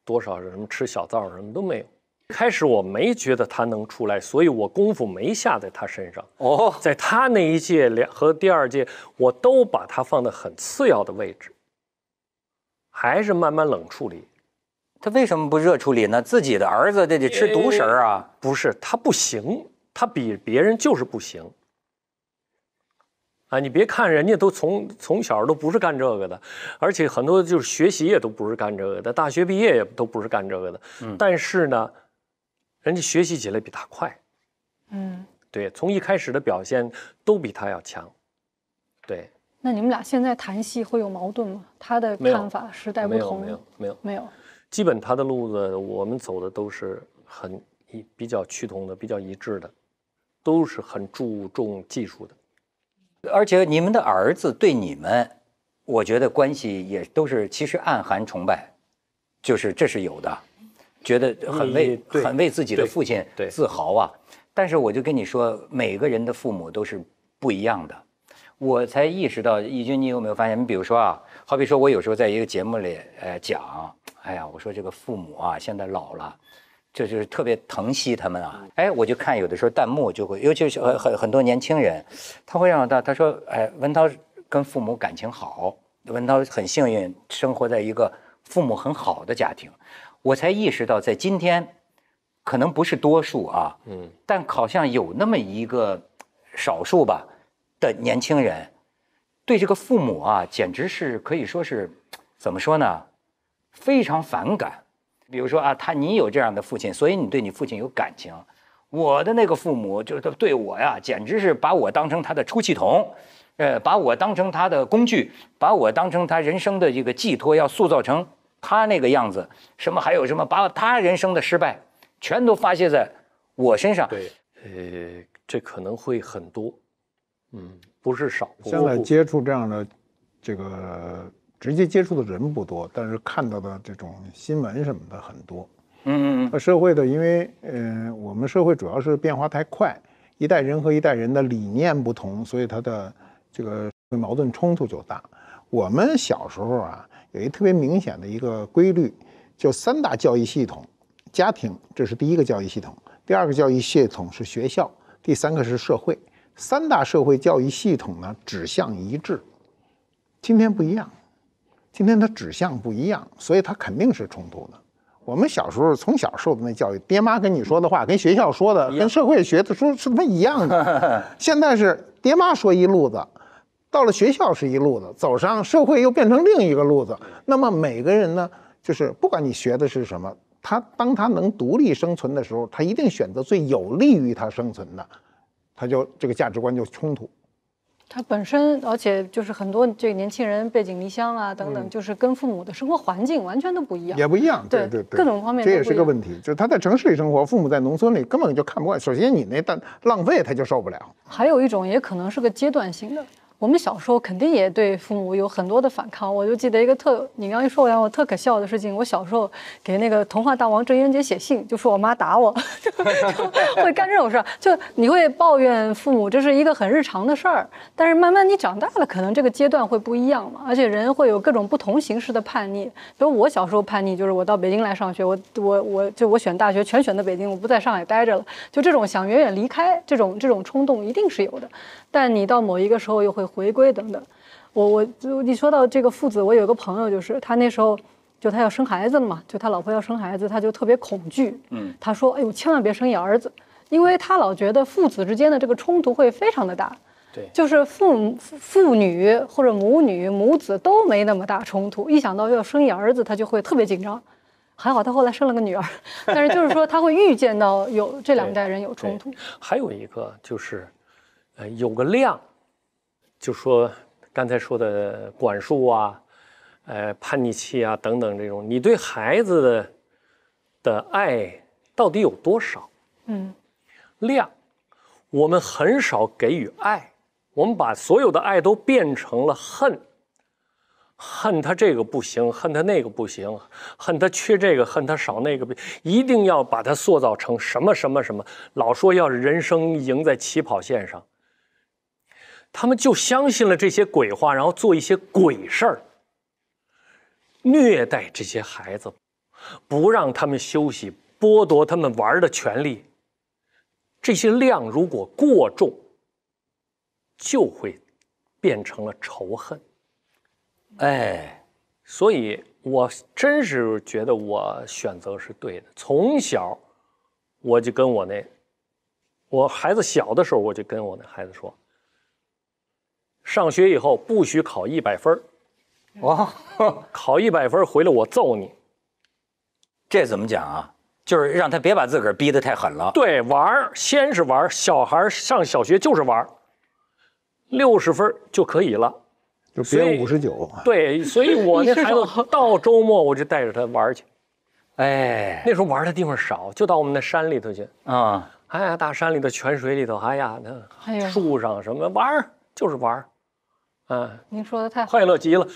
多少什么吃小灶什么都没有。开始我没觉得他能出来，所以我功夫没下在他身上。哦，在他那一届两和第二届，我都把他放在很次要的位置，还是慢慢冷处理。他为什么不热处理呢？自己的儿子这得吃独食啊？不是，他不行，他比别人就是不行。啊，你别看人家都从从小都不是干这个的，而且很多就是学习也都不是干这个的，大学毕业也都不是干这个的。嗯，但是呢，人家学习起来比他快。嗯，对，从一开始的表现都比他要强。对。那你们俩现在谈戏会有矛盾吗？他的看法时代不同。没有，没有，没有。基本他的路子，我们走的都是很一比较趋同的，比较一致的，都是很注重技术的。而且你们的儿子对你们，我觉得关系也都是其实暗含崇拜，就是这是有的，觉得很为很为自己的父亲自豪啊。但是我就跟你说，每个人的父母都是不一样的。我才意识到，义军，你有没有发现？你比如说啊，好比说我有时候在一个节目里呃讲。哎呀，我说这个父母啊，现在老了，这就是特别疼惜他们啊。哎，我就看有的时候弹幕就会，尤其是很很多年轻人，他会让我到他说，哎，文涛跟父母感情好，文涛很幸运，生活在一个父母很好的家庭。我才意识到，在今天，可能不是多数啊，嗯，但好像有那么一个少数吧的年轻人，对这个父母啊，简直是可以说是怎么说呢？非常反感，比如说啊，他你有这样的父亲，所以你对你父亲有感情。我的那个父母就是对我呀，简直是把我当成他的出气筒，呃，把我当成他的工具，把我当成他人生的这个寄托，要塑造成他那个样子。什么还有什么，把他人生的失败全都发泄在我身上。对，呃，这可能会很多，嗯，不是少。现在接触这样的这个。直接接触的人不多，但是看到的这种新闻什么的很多。嗯嗯嗯。社会的，因为嗯，我们社会主要是变化太快，一代人和一代人的理念不同，所以他的这个矛盾冲突就大。我们小时候啊，有一特别明显的一个规律，就三大教育系统：家庭，这是第一个教育系统；第二个教育系统是学校；第三个是社会。三大社会教育系统呢，指向一致。今天不一样。今天的指向不一样，所以他肯定是冲突的。我们小时候从小受的那教育，爹妈跟你说的话，跟学校说的，跟社会学的说是不一样的。现在是爹妈说一路子，到了学校是一路子，走上社会又变成另一个路子。那么每个人呢，就是不管你学的是什么，他当他能独立生存的时候，他一定选择最有利于他生存的，他就这个价值观就冲突。它本身，而且就是很多这个年轻人背井离乡啊，等等，就是跟父母的生活环境完全都不一样，也不一样，对对，各种方面这也是个问题。就是他在城市里生活，父母在农村里根本就看不惯。首先，你那但浪费他就受不了。还有一种也可能是个阶段性的。我们小时候肯定也对父母有很多的反抗，我就记得一个特，你刚一说，完我特可笑的事情，我小时候给那个童话大王郑渊洁写信，就说我妈打我，会干这种事儿，就你会抱怨父母，这是一个很日常的事儿，但是慢慢你长大了，可能这个阶段会不一样嘛，而且人会有各种不同形式的叛逆，比如我小时候叛逆就是我到北京来上学，我我我就我选大学全选的北京，我不在上海待着了，就这种想远远离开这种这种冲动一定是有的。但你到某一个时候又会回归，等等。我我，你说到这个父子，我有一个朋友，就是他那时候就他要生孩子了嘛，就他老婆要生孩子，他就特别恐惧。嗯，他说：“哎呦，千万别生一儿子，因为他老觉得父子之间的这个冲突会非常的大。”对，就是父父女或者母女母子都没那么大冲突。一想到要生一儿子，他就会特别紧张。还好他后来生了个女儿，但是就是说他会预见到有这两代人有冲突。还有一个就是。呃，有个量，就说刚才说的管束啊，呃，叛逆期啊等等这种，你对孩子的爱到底有多少？嗯，量，我们很少给予爱，我们把所有的爱都变成了恨，恨他这个不行，恨他那个不行，恨他缺这个，恨他少那个，一定要把他塑造成什么什么什么，老说要人生赢在起跑线上。他们就相信了这些鬼话，然后做一些鬼事儿，虐待这些孩子，不让他们休息，剥夺他们玩的权利。这些量如果过重，就会变成了仇恨。哎，所以我真是觉得我选择是对的。从小，我就跟我那我孩子小的时候，我就跟我那孩子说。上学以后不许考一百分儿，哇！考一百分回来我揍你。这怎么讲啊？就是让他别把自个儿逼得太狠了。对，玩儿，先是玩儿。小孩上小学就是玩儿，六十分就可以了，就别五十九。对，所以我那孩子 到周末我就带着他玩儿去。哎，那时候玩儿的地方少，就到我们那山里头去啊！哎呀，大山里头、泉水里头，哎呀，那树上什么玩儿，就是玩儿。啊，您说的太快乐极了！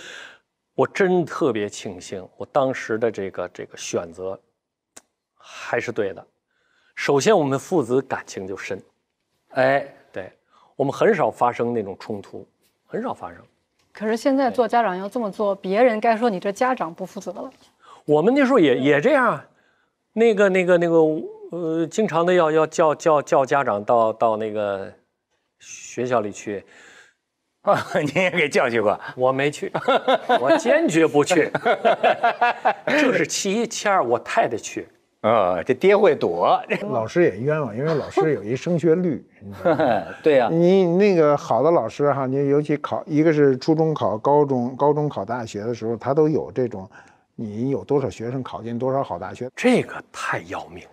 我真特别庆幸我当时的这个这个选择还是对的。首先，我们父子感情就深，哎，对我们很少发生那种冲突，很少发生。可是现在做家长要这么做，别人该说你这家长不负责了。我们那时候也也这样，那个那个那个呃，经常的要要叫叫叫家长到到那个学校里去。啊，您也给教训过？我没去，我坚决不去。就是其一、其二，我太太去。啊，这爹会躲。老师也冤枉，因为老师有一升学率。对呀，你那个好的老师哈，你尤其考，一个是初中考高中，高中考大学的时候，他都有这种，你有多少学生考进多少好大学，这个太要命了，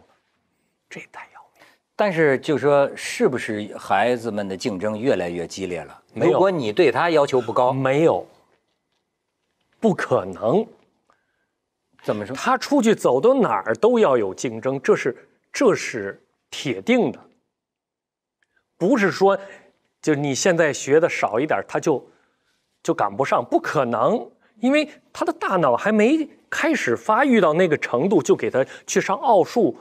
这太要命。但是就说，是不是孩子们的竞争越来越激烈了？如果你对他要求不高，没有，不可能。怎么说？他出去走到哪儿都要有竞争，这是这是铁定的。不是说就你现在学的少一点，他就就赶不上，不可能。因为他的大脑还没开始发育到那个程度，就给他去上奥数，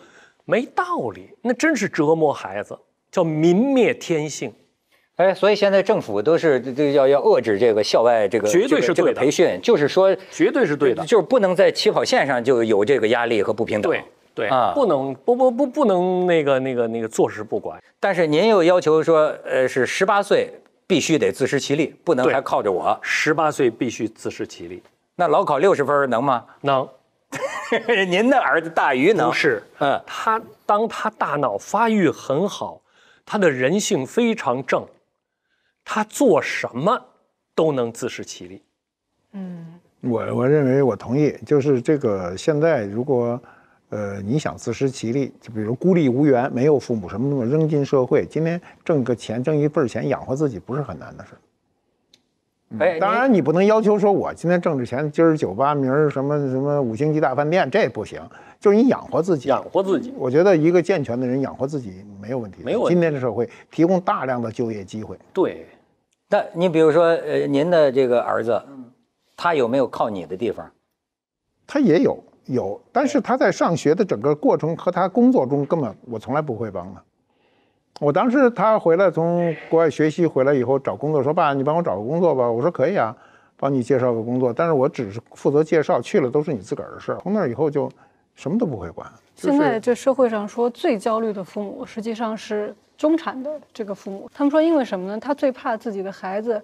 没道理。那真是折磨孩子，叫泯灭天性。哎，所以现在政府都是要要遏制这个校外这个绝对是对培训，就是说绝对是对的，就是不能在起跑线上就有这个压力和不平等。对对啊，不能不不不不能那个那个那个坐视不管。但是您又要求说，呃，是十八岁必须得自食其力，不能还靠着我。十八岁必须自食其力，那老考六十分能吗？能。您的儿子大鱼能是嗯，他当他大脑发育很好，他的人性非常正。他做什么都能自食其力，嗯，我我认为我同意，就是这个现在如果，呃，你想自食其力，就比如孤立无援，没有父母什么什么，扔进社会，今天挣个钱，挣一份钱养活自己，不是很难的事。哎，当然你不能要求说我今天挣着钱，今儿酒吧，明儿什么什么五星级大饭店，这不行。就是你养活自己，养活自己。我觉得一个健全的人养活自己没有问题，没有。今天的社会提供大量的就业机会，对。那你比如说，呃，您的这个儿子，他有没有靠你的地方？他也有有，但是他在上学的整个过程和他工作中，根本我从来不会帮他。我当时他回来从国外学习回来以后找工作，说爸，你帮我找个工作吧。我说可以啊，帮你介绍个工作，但是我只是负责介绍，去了都是你自个儿的事儿。从那以后就什么都不会管。现在这社会上说最焦虑的父母，实际上是。中产的这个父母，他们说，因为什么呢？他最怕自己的孩子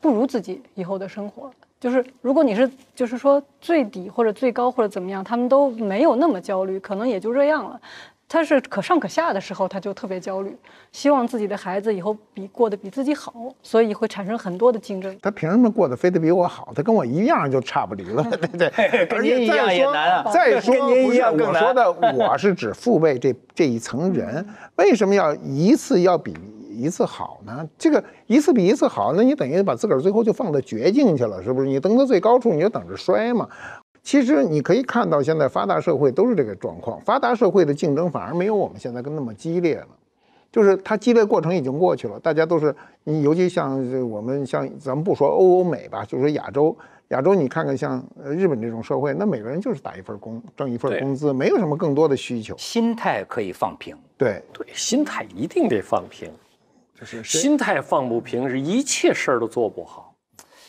不如自己以后的生活。就是如果你是，就是说最底或者最高或者怎么样，他们都没有那么焦虑，可能也就这样了。他是可上可下的时候，他就特别焦虑，希望自己的孩子以后比过得比自己好，所以会产生很多的竞争。他凭什么过得非得比我好？他跟我一样就差不离了，对不对？跟您一样也难啊。再 说，跟您一样更难。我说的，我是指父辈这这一层人，为什么要一次要比一次好呢？这个一次比一次好，那你等于把自个儿最后就放到绝境去了，是不是？你登到最高处，你就等着摔嘛。其实你可以看到，现在发达社会都是这个状况。发达社会的竞争反而没有我们现在跟那么激烈了，就是它激烈过程已经过去了。大家都是，你尤其像我们像咱们不说欧欧美吧，就说亚洲，亚洲你看看像日本这种社会，那每个人就是打一份工，挣一份工资，没有什么更多的需求。心态可以放平，对对，心态一定得放平，就是心态放不平，是一切事儿都做不好。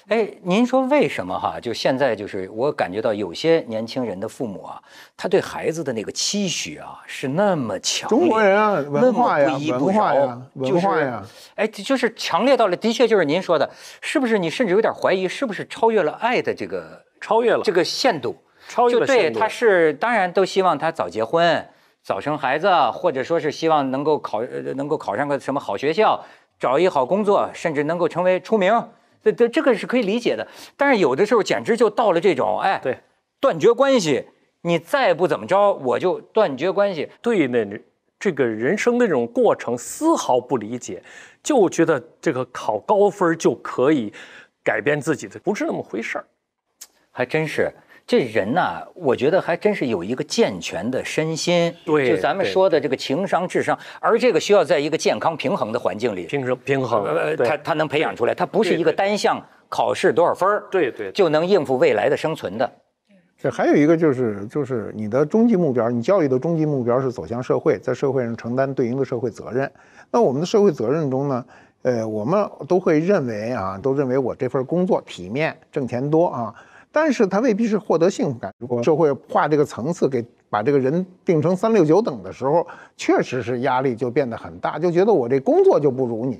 哎，您说为什么哈？就现在，就是我感觉到有些年轻人的父母啊，他对孩子的那个期许啊，是那么强烈。中国人啊，文化呀，文化呀，就是呀。哎，就是强烈到了，的确就是您说的，是不是？你甚至有点怀疑，是不是超越了爱的这个超越了这个限度？超越了限度。对，他是当然都希望他早结婚、早生孩子，或者说是希望能够考能够考上个什么好学校，找一好工作，甚至能够成为出名。对对，这个是可以理解的，但是有的时候简直就到了这种，哎，对，断绝关系，你再不怎么着，我就断绝关系。对那这个人生的这种过程丝毫不理解，就觉得这个考高分就可以改变自己的，不是那么回事儿，还真是。这人呐，我觉得还真是有一个健全的身心。对，就咱们说的这个情商、智商，而这个需要在一个健康平衡的环境里平衡平衡，他他能培养出来。他不是一个单项考试多少分儿，对对，就能应付未来的生存的。这还有一个就是就是你的终极目标，你教育的终极目标是走向社会，在社会上承担对应的社会责任。那我们的社会责任中呢，呃，我们都会认为啊，都认为我这份工作体面，挣钱多啊。但是他未必是获得幸福感。如果社会划这个层次，给把这个人定成三六九等的时候，确实是压力就变得很大，就觉得我这工作就不如你。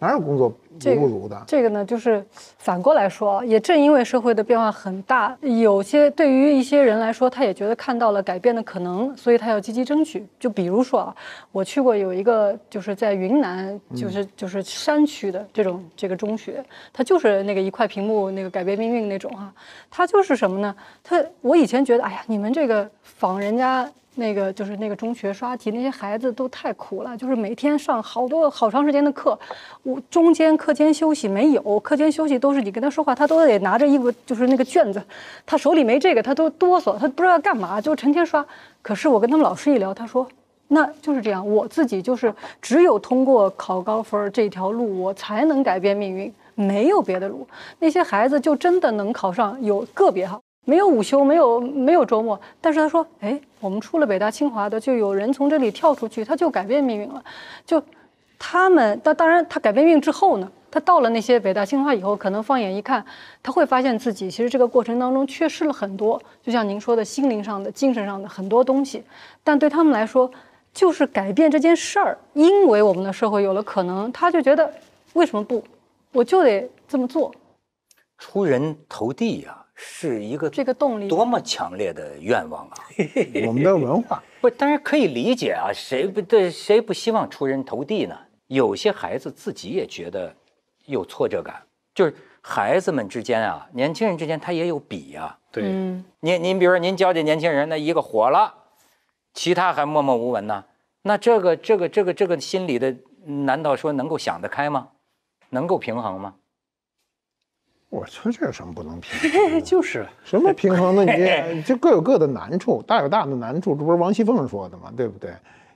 哪有工作不如的？这个呢，就是反过来说，也正因为社会的变化很大，有些对于一些人来说，他也觉得看到了改变的可能，所以他要积极争取。就比如说啊，我去过有一个就是在云南，就是就是山区的这种这个中学，他就是那个一块屏幕那个改变命运那种啊，他就是什么呢？他我以前觉得，哎呀，你们这个仿人家。那个就是那个中学刷题，那些孩子都太苦了，就是每天上好多好长时间的课，我中间课间休息没有，课间休息都是你跟他说话，他都得拿着一个就是那个卷子，他手里没这个，他都哆嗦，他不知道干嘛，就成天刷。可是我跟他们老师一聊，他说那就是这样，我自己就是只有通过考高分这条路，我才能改变命运，没有别的路。那些孩子就真的能考上，有个别好。没有午休，没有没有周末，但是他说：“哎，我们出了北大清华的，就有人从这里跳出去，他就改变命运了。就他们，但当然，他改变命运之后呢，他到了那些北大清华以后，可能放眼一看，他会发现自己其实这个过程当中缺失了很多，就像您说的心灵上的、精神上的很多东西。但对他们来说，就是改变这件事儿，因为我们的社会有了可能，他就觉得为什么不，我就得这么做，出人头地呀。”是一个这个动力多么强烈的愿望啊！我们的文化不，当然可以理解啊。谁不对？谁不希望出人头地呢？有些孩子自己也觉得有挫折感，就是孩子们之间啊，年轻人之间他也有比啊。对，您您比如说，您教这年轻人那一个火了，其他还默默无闻呢。那这个这个这个这个心理的，难道说能够想得开吗？能够平衡吗？我说这有什么不能平衡？就是什么平衡呢？你这 各有各的难处，大有大的难处，这不是王熙凤说的吗？对不对？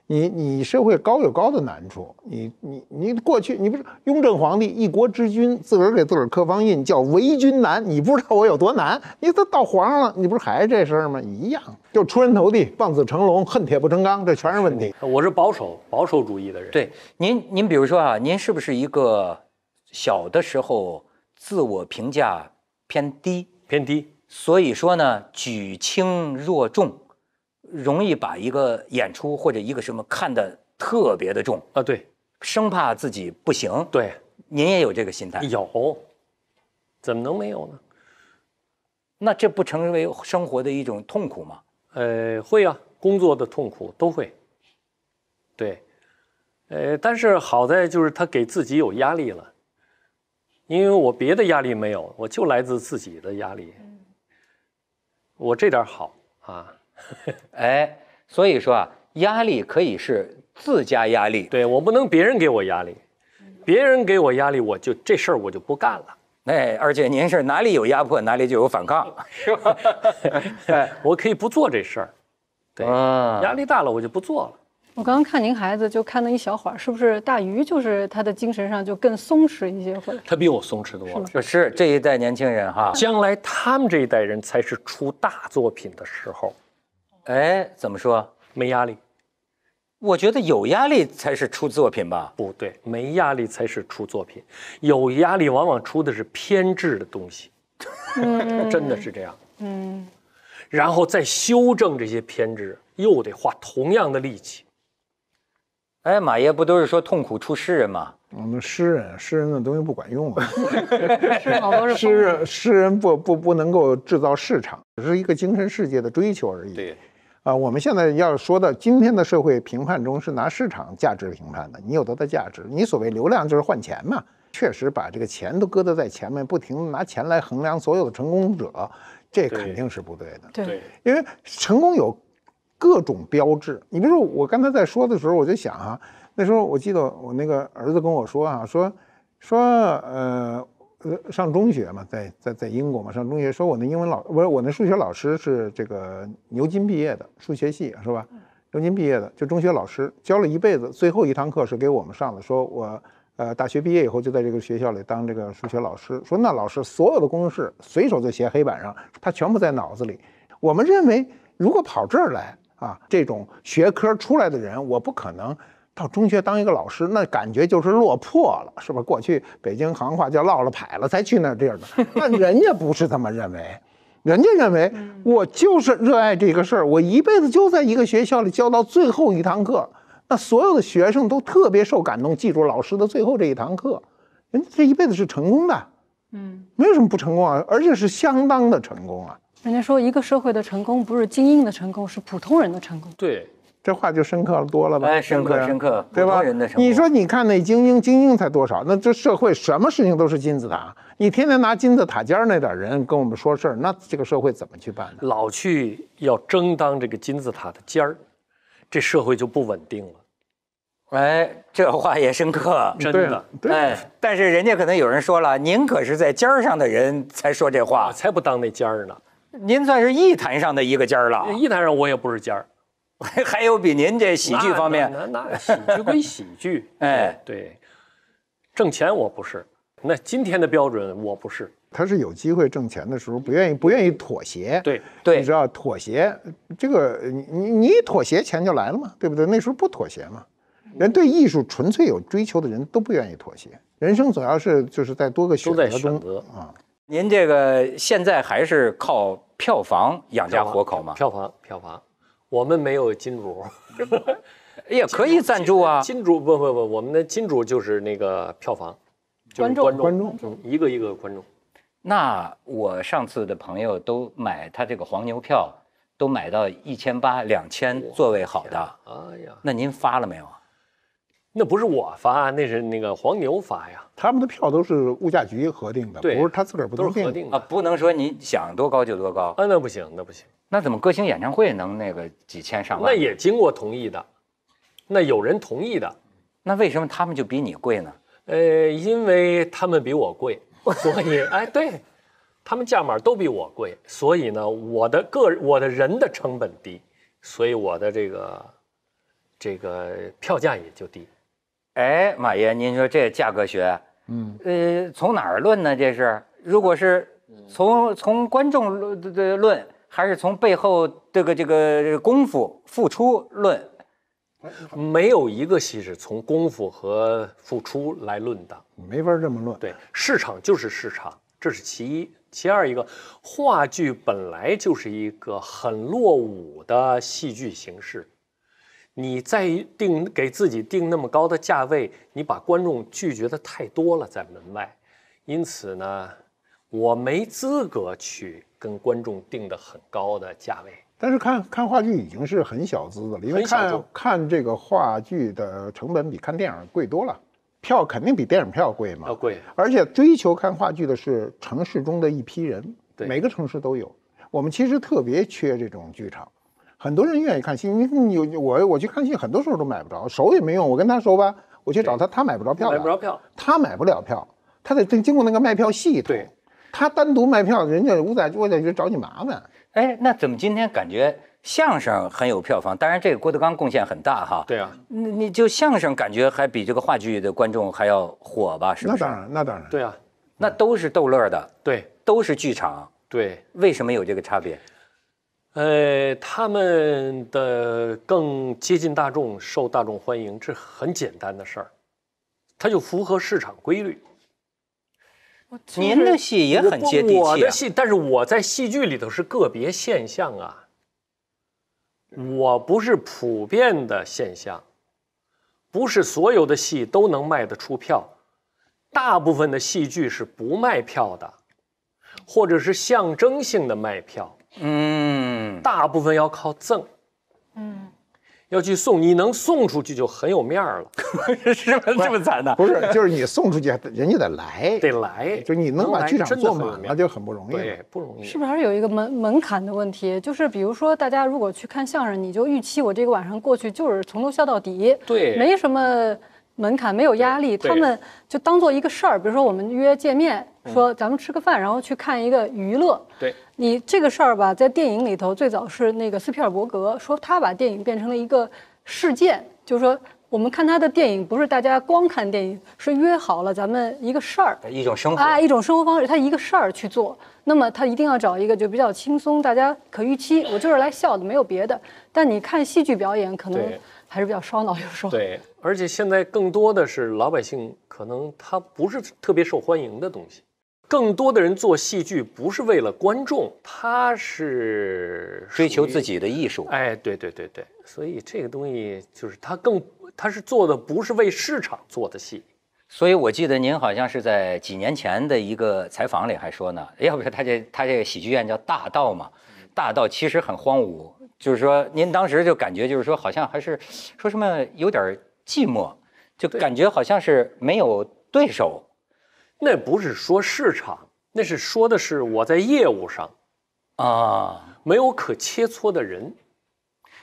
你你社会高有高的难处，你你你过去你不是雍正皇帝一国之君，自个儿给自个儿刻方印，叫为君难，你不知道我有多难？你都到皇上了，你不是还是这事儿吗？一样，就出人头地、望子成龙、恨铁不成钢，这全是问题。我是保守保守主义的人。对您您比如说啊，您是不是一个小的时候？自我评价偏低，偏低，所以说呢，举轻若重，容易把一个演出或者一个什么看得特别的重啊，对，生怕自己不行。对，您也有这个心态？有，怎么能没有呢？那这不成为生活的一种痛苦吗？呃，会啊，工作的痛苦都会。对，呃，但是好在就是他给自己有压力了。因为我别的压力没有，我就来自自己的压力。我这点好啊，哎，所以说啊，压力可以是自家压力。对我不能别人给我压力，别人给我压力我就这事儿我就不干了。哎，而且您是哪里有压迫哪里就有反抗，是吧？哎，我可以不做这事儿，对，压力大了我就不做了。我刚刚看您孩子，就看了一小会儿，是不是大鱼就是他的精神上就更松弛一些？会？他比我松弛多了。就是这一代年轻人哈，将来他们这一代人才是出大作品的时候。哎，怎么说？没压力？我觉得有压力才是出作品吧？不对，没压力才是出作品，有压力往往出的是偏执的东西。真的是这样。嗯。然后再修正这些偏执，又得花同样的力气。哎，马爷不都是说痛苦出诗人吗？们诗人，诗人的东西不管用啊。诗人，诗人不不不能够制造市场，只是一个精神世界的追求而已。对。啊，我们现在要说到今天的社会评判中，是拿市场价值评判的。你有多大的价值？你所谓流量就是换钱嘛。确实，把这个钱都搁在在前面，不停地拿钱来衡量所有的成功者，这肯定是不对的。对。因为成功有。各种标志，你比如说我刚才在说的时候，我就想啊，那时候我记得我那个儿子跟我说啊，说说呃呃上中学嘛，在在在英国嘛上中学，说我那英文老不是我那数学老师是这个牛津毕业的数学系是吧？牛津毕业的就中学老师教了一辈子，最后一堂课是给我们上的，说我呃大学毕业以后就在这个学校里当这个数学老师，说那老师所有的公式随手就写黑板上，他全部在脑子里。我们认为如果跑这儿来。啊，这种学科出来的人，我不可能到中学当一个老师，那感觉就是落魄了，是吧？过去北京行话叫落了牌了才去那地儿的。但人家不是这么认为，人家认为我就是热爱这个事儿，我一辈子就在一个学校里教到最后一堂课，那所有的学生都特别受感动，记住老师的最后这一堂课，人这一辈子是成功的，嗯，没有什么不成功啊，而且是相当的成功啊。人家说，一个社会的成功不是精英的成功，是普通人的成功。对，这话就深刻多了吧？哎，深刻，深刻，对吧？你说，你看那精英，精英才多少？那这社会什么事情都是金字塔，你天天拿金字塔尖儿那点人跟我们说事儿，那这个社会怎么去办呢？老去要争当这个金字塔的尖儿，这社会就不稳定了。哎，这话也深刻，真的。哎，但是人家可能有人说了，您可是在尖儿上的人才说这话，我才不当那尖儿呢。您算是艺坛上的一个尖儿了。艺 坛上我也不是尖儿，还有比您这喜剧方面。那那喜剧归喜剧，哎，对，挣钱我不是。那今天的标准我不是。他是有机会挣钱的时候不愿意不愿意妥协。对对，你知道，妥协这个你你一妥协钱就来了嘛，对不对？那时候不妥协嘛，人对艺术纯粹有追求的人都不愿意妥协。人生总要是就是在多个选择中选择啊。您这个现在还是靠票房养家活口吗？票房，票房，我们没有金主。也 可以赞助啊！金主不不不，我们的金主就是那个票房，观众，观众一个一个观众。那我上次的朋友都买他这个黄牛票，都买到一千八、两千座位好的。哎呀，那您发了没有啊？那不是我发，那是那个黄牛发呀。他们的票都是物价局核定的，不是他自个儿不都是核定的啊？不能说你想多高就多高啊？那不行，那不行。那怎么歌星演唱会能那个几千上万？那也经过同意的，那有人同意的，那为什么他们就比你贵呢？呃，因为他们比我贵，所以哎，对，他们价码都比我贵，所以呢，我的个我的人的成本低，所以我的这个这个票价也就低。哎，马爷，您说这价格学，嗯，呃，从哪儿论呢？这是，如果是从从观众论论，还是从背后这个这个功夫付出论？没有一个戏是从功夫和付出来论的，没法这么论。对，市场就是市场，这是其一，其二一个话剧本来就是一个很落伍的戏剧形式。你再定给自己定那么高的价位，你把观众拒绝的太多了在门外，因此呢，我没资格去跟观众定的很高的价位。但是看看话剧已经是很小资的了，因为看看这个话剧的成本比看电影贵多了，票肯定比电影票贵嘛。要贵，而且追求看话剧的是城市中的一批人，每个城市都有。我们其实特别缺这种剧场。很多人愿意看戏，你有我我去看戏，很多时候都买不着，熟也没用。我跟他熟吧，我去找他，他买不着票，买不着票，他买不了票，他得经过那个卖票戏，对他单独卖票，人家五仔我得去找你麻烦。哎，那怎么今天感觉相声很有票房？当然这个郭德纲贡献很大哈。对啊，那你就相声感觉还比这个话剧的观众还要火吧？是不是？那当然，那当然，对啊，那都是逗乐的，对，都是剧场，对，为什么有这个差别？呃，他们的更接近大众，受大众欢迎，这很简单的事儿，它就符合市场规律。您的戏也很接地气，我的戏，但是我在戏剧里头是个别现象啊，我不是普遍的现象，不是所有的戏都能卖得出票，大部分的戏剧是不卖票的，或者是象征性的卖票。嗯，大部分要靠赠，嗯，要去送，你能送出去就很有面儿了，是是这么惨的不是，就是你送出去，人家得来，得来，就你能把剧场坐满了，就很不容易，不容易，是不是？还是有一个门门槛的问题，就是比如说大家如果去看相声，你就预期我这个晚上过去就是从头笑到底，对，没什么门槛，没有压力，他们就当做一个事儿，比如说我们约见面，说咱们吃个饭，然后去看一个娱乐，对。你这个事儿吧，在电影里头，最早是那个斯皮尔伯格说，他把电影变成了一个事件，就是说，我们看他的电影，不是大家光看电影，是约好了咱们一个事儿，一种生活，一种生活方式，他一个事儿去做，那么他一定要找一个就比较轻松，大家可预期，我就是来笑的，没有别的。但你看戏剧表演，可能还是比较烧脑有时候。对，而且现在更多的是老百姓，可能他不是特别受欢迎的东西。更多的人做戏剧不是为了观众，他是追求自己的艺术。哎，对对对对，所以这个东西就是他更，他是做的不是为市场做的戏。所以我记得您好像是在几年前的一个采访里还说呢，要不说他这他这个喜剧院叫大道嘛，大道其实很荒芜，就是说您当时就感觉就是说好像还是说什么有点寂寞，就感觉好像是没有对手。那不是说市场，那是说的是我在业务上，啊，没有可切磋的人。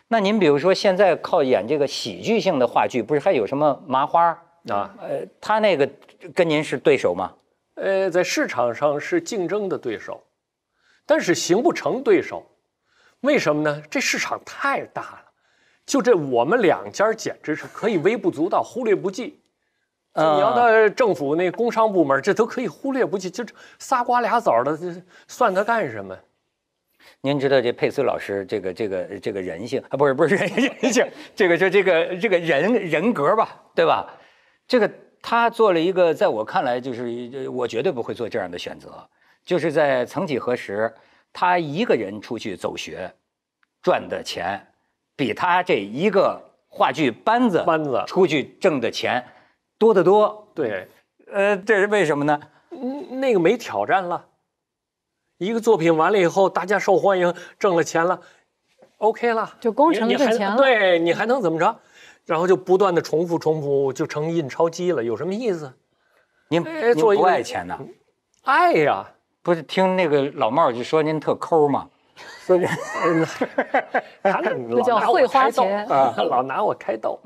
那您比如说现在靠演这个喜剧性的话剧，不是还有什么麻花啊？呃，他那个跟您是对手吗？呃，在市场上是竞争的对手，但是形不成对手，为什么呢？这市场太大了，就这我们两家简直是可以微不足道、忽略不计。你要到政府那工商部门，这都可以忽略不计，就仨瓜俩枣的，这算他干什么？您知道这佩斯老师这个这个这个人性啊，不是不是人 人性，这个就这个这个人人格吧，对吧？这个他做了一个，在我看来就是我绝对不会做这样的选择，就是在曾几何时，他一个人出去走学，赚的钱比他这一个话剧班子班子出去挣的钱。多得多，对，呃，这是为什么呢？那个没挑战了，一个作品完了以后，大家受欢迎，挣了钱了，OK 了，就工程挣的钱，对你还能怎么着？然后就不断的重复重复，就成印钞机了，有什么意思？您您不爱钱呢？爱呀，不是听那个老茂就说您特抠吗？那叫会花钱，老拿我开逗。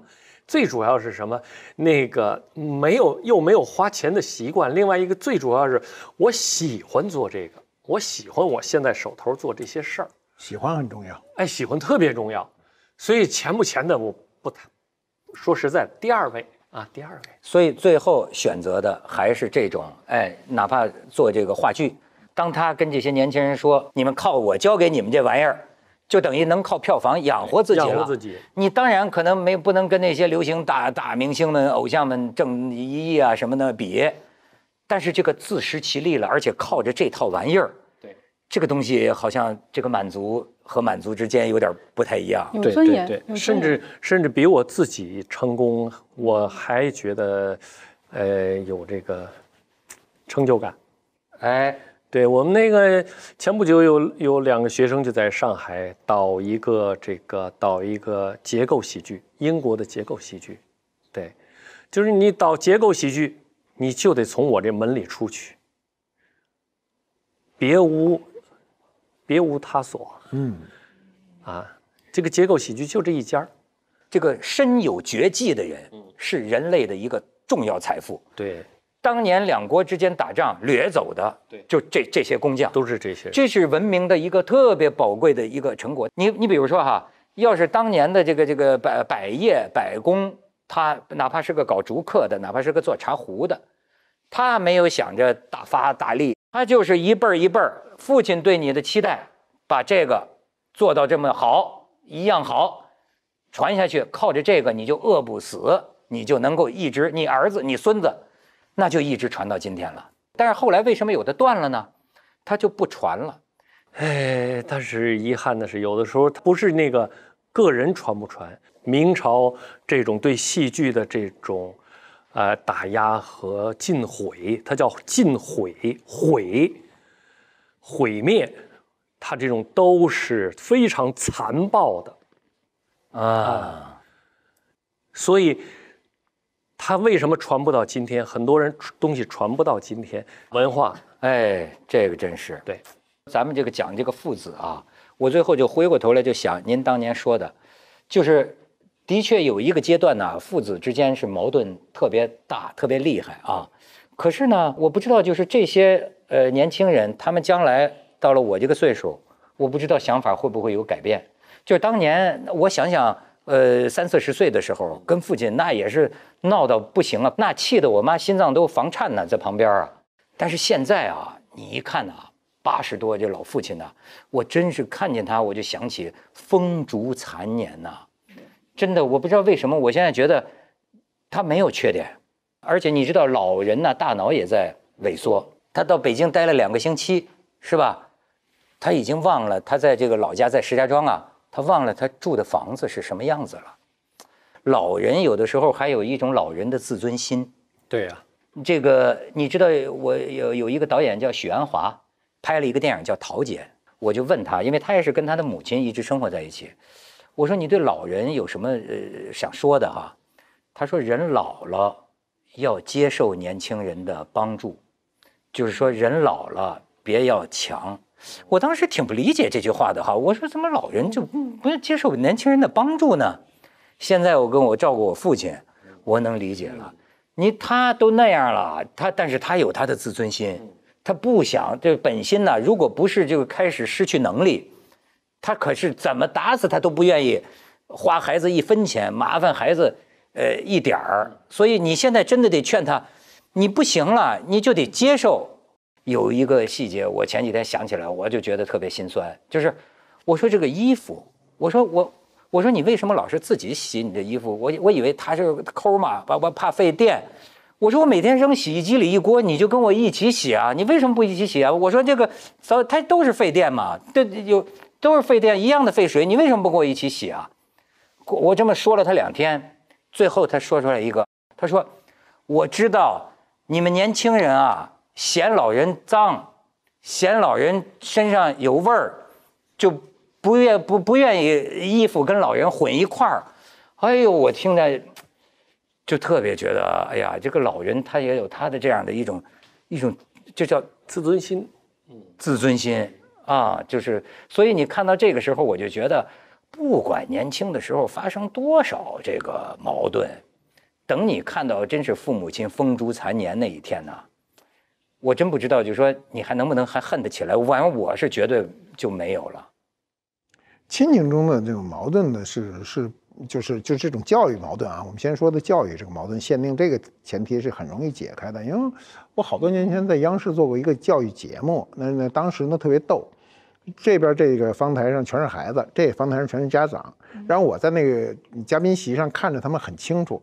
最主要是什么？那个没有又没有花钱的习惯。另外一个最主要是我喜欢做这个，我喜欢我现在手头做这些事儿，喜欢很重要。哎，喜欢特别重要，所以钱不钱的我不谈。说实在，第二位啊，第二位。所以最后选择的还是这种，哎，哪怕做这个话剧。当他跟这些年轻人说：“你们靠我教给你们这玩意儿。”就等于能靠票房养活自己了。养活自己，你当然可能没不能跟那些流行大大明星们、偶像们挣一亿啊什么的比，但是这个自食其力了，而且靠着这套玩意儿，对这个东西好像这个满足和满足之间有点不太一样。对对对，甚至甚至比我自己成功，我还觉得，呃，有这个成就感，哎。对我们那个前不久有有两个学生就在上海导一个这个导一个结构喜剧，英国的结构喜剧，对，就是你导结构喜剧，你就得从我这门里出去，别无，别无他所，嗯，啊，这个结构喜剧就这一家这个身有绝技的人是人类的一个重要财富，对。当年两国之间打仗掠走的，对，就这这些工匠都是这些，这是文明的一个特别宝贵的一个成果。你你比如说哈，要是当年的这个这个百百业百工，他哪怕是个搞竹刻的，哪怕是个做茶壶的，他没有想着大发大利，他就是一辈儿一辈儿，父亲对你的期待，把这个做到这么好，一样好，传下去，靠着这个你就饿不死，你就能够一直，你儿子，你孙子。那就一直传到今天了，但是后来为什么有的断了呢？它就不传了。哎，但是遗憾的是，有的时候它不是那个个人传不传。明朝这种对戏剧的这种，呃，打压和尽毁，它叫尽毁毁毁灭，它这种都是非常残暴的啊，所以。他为什么传不到今天？很多人东西传不到今天，文化，哎，这个真是对。咱们这个讲这个父子啊，我最后就回过头来就想，您当年说的，就是的确有一个阶段呢，父子之间是矛盾特别大、特别厉害啊。可是呢，我不知道，就是这些呃年轻人，他们将来到了我这个岁数，我不知道想法会不会有改变。就是当年，我想想。呃，三四十岁的时候跟父亲那也是闹到不行了，那气得我妈心脏都房颤呢，在旁边啊。但是现在啊，你一看呐，八十多这老父亲呐，我真是看见他我就想起风烛残年呐，真的我不知道为什么，我现在觉得他没有缺点，而且你知道老人呢，大脑也在萎缩。他到北京待了两个星期，是吧？他已经忘了他在这个老家在石家庄啊。他忘了他住的房子是什么样子了。老人有的时候还有一种老人的自尊心。对呀，这个你知道，我有有一个导演叫许鞍华，拍了一个电影叫《桃姐》。我就问他，因为他也是跟他的母亲一直生活在一起。我说：“你对老人有什么呃想说的哈？”他说：“人老了要接受年轻人的帮助，就是说人老了别要强。”我当时挺不理解这句话的哈，我说怎么老人就不接受年轻人的帮助呢？现在我跟我照顾我父亲，我能理解了。你他都那样了，他但是他有他的自尊心，他不想这本心呢。如果不是就开始失去能力，他可是怎么打死他都不愿意花孩子一分钱，麻烦孩子呃一点儿。所以你现在真的得劝他，你不行了，你就得接受。有一个细节，我前几天想起来，我就觉得特别心酸。就是我说这个衣服，我说我，我说你为什么老是自己洗你的衣服？我我以为他是抠嘛，我我怕费电。我说我每天扔洗衣机里一锅，你就跟我一起洗啊？你为什么不一起洗啊？我说这个扫它都是费电嘛，这有都是费电，一样的费水，你为什么不跟我一起洗啊？我我这么说了他两天，最后他说出来一个，他说我知道你们年轻人啊。嫌老人脏，嫌老人身上有味儿，就不愿不不愿意衣服跟老人混一块儿。哎呦，我听着就特别觉得，哎呀，这个老人他也有他的这样的一种一种，就叫自尊心，自尊心啊，就是。所以你看到这个时候，我就觉得，不管年轻的时候发生多少这个矛盾，等你看到真是父母亲风烛残年那一天呢。我真不知道，就是说你还能不能还恨得起来？反正我是绝对就没有了。亲情中的这种矛盾呢，是是就是就这种教育矛盾啊。我们先说的教育这个矛盾，限定这个前提是很容易解开的，因为我好多年前在央视做过一个教育节目，那那当时呢特别逗，这边这个方台上全是孩子，这方台上全是家长，然后我在那个嘉宾席上看着他们很清楚。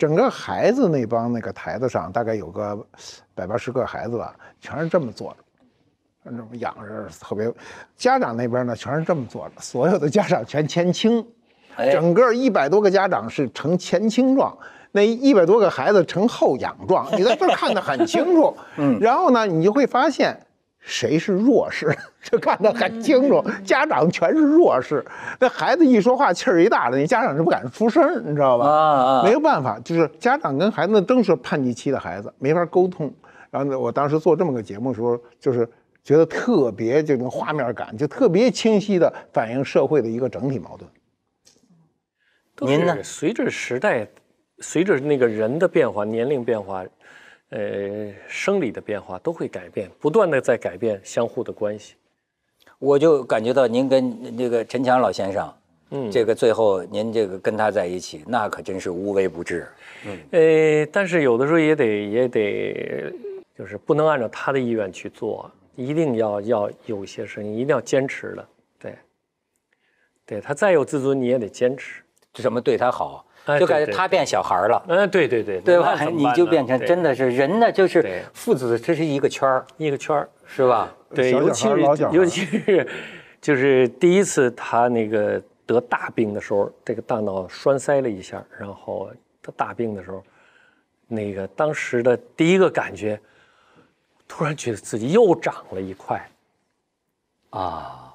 整个孩子那帮那个台子上大概有个百八十个孩子吧，全是这么坐的，那种仰着特别。家长那边呢，全是这么坐的，所有的家长全前倾，整个一百多个家长是呈前倾状，那一百多个孩子呈后仰状，你在这看得很清楚。嗯，然后呢，你就会发现。谁是弱势？这看得很清楚，家长全是弱势。那孩子一说话，气儿一大的，那家长就不敢出声，你知道吧？啊啊！没有办法，就是家长跟孩子都是叛逆期的孩子，没法沟通。然后呢，我当时做这么个节目的时候，就是觉得特别，就是画面感就特别清晰的反映社会的一个整体矛盾。您呢？随着时代，随着那个人的变化，年龄变化。呃，生理的变化都会改变，不断的在改变相互的关系。我就感觉到您跟那个陈强老先生，嗯，这个最后您这个跟他在一起，那可真是无微不至。嗯，呃，但是有的时候也得也得，就是不能按照他的意愿去做，一定要要有些事情一定要坚持的。对，对他再有自尊，你也得坚持，怎么对他好。就感觉他变小孩儿了，嗯，对对对，对吧？你就变成真的是人呢，就是父子，这是一个圈儿，一个圈儿，是吧？对，尤其是尤其是，就是第一次他那个得大病的时候，这个大脑栓塞了一下，然后他大病的时候，那个当时的第一个感觉，突然觉得自己又长了一块，啊！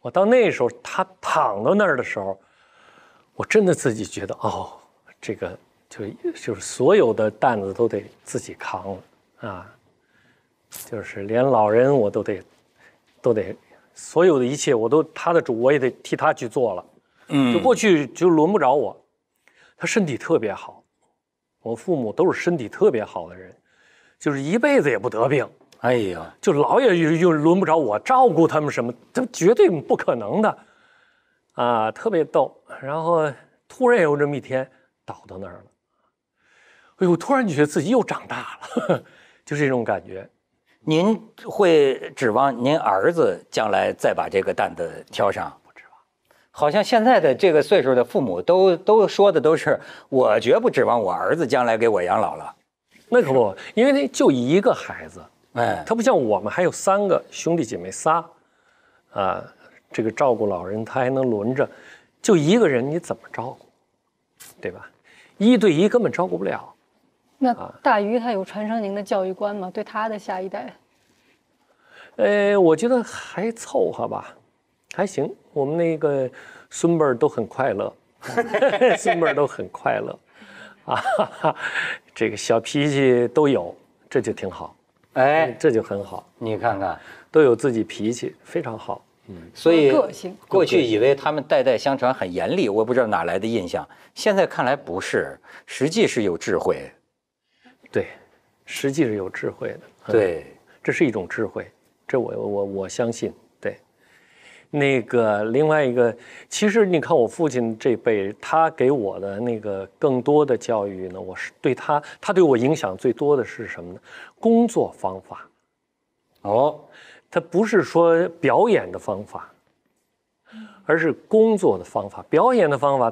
我到那时候他躺到那儿的时候。我真的自己觉得哦，这个就是就是所有的担子都得自己扛了啊，就是连老人我都得都得，所有的一切我都他的主我也得替他去做了，嗯，就过去就轮不着我。他身体特别好，我父母都是身体特别好的人，就是一辈子也不得病。哎呀，就老也又又轮不着我照顾他们什么，这绝对不可能的。啊，特别逗，然后突然有这么一天倒到那儿了，哎呦，突然觉得自己又长大了，就是这种感觉。您会指望您儿子将来再把这个担子挑上？不指望。好像现在的这个岁数的父母都都说的都是，我绝不指望我儿子将来给我养老了。那可不，因为那就一个孩子，哎，他不像我们还有三个兄弟姐妹仨，啊。这个照顾老人，他还能轮着，就一个人你怎么照顾，对吧？一对一根本照顾不了。那大鱼他有传承您的教育观吗？对他的下一代？呃，我觉得还凑合吧，还行。我们那个孙辈都很快乐，孙辈都很快乐啊，这个小脾气都有，这就挺好。哎，这就很好。你看看，都有自己脾气，非常好。嗯，所以过去以为他们代代相传很严厉，我不知道哪来的印象。现在看来不是，实际是有智慧。对，实际是有智慧的。对，这是一种智慧。这我我我相信。对，那个另外一个，其实你看我父亲这辈，他给我的那个更多的教育呢，我是对他，他对我影响最多的是什么呢？工作方法。哦。他不是说表演的方法，而是工作的方法。表演的方法，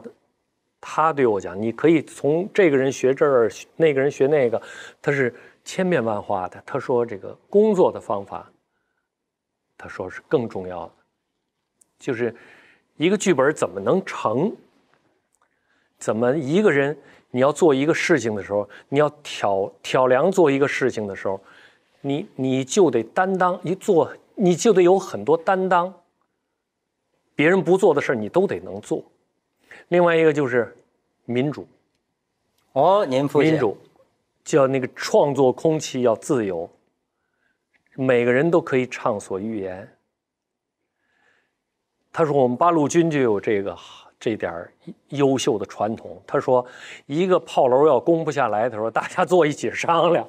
他对我讲，你可以从这个人学这儿，那个人学那个，他是千变万化的。他说这个工作的方法，他说是更重要的，就是一个剧本怎么能成，怎么一个人你要做一个事情的时候，你要挑挑梁做一个事情的时候。你你就得担当，一做你就得有很多担当，别人不做的事儿你都得能做。另外一个就是民主，哦，您父亲民主，叫那个创作空气要自由，每个人都可以畅所欲言。他说我们八路军就有这个好。这点优秀的传统，他说，一个炮楼要攻不下来的时候，大家坐一起商量，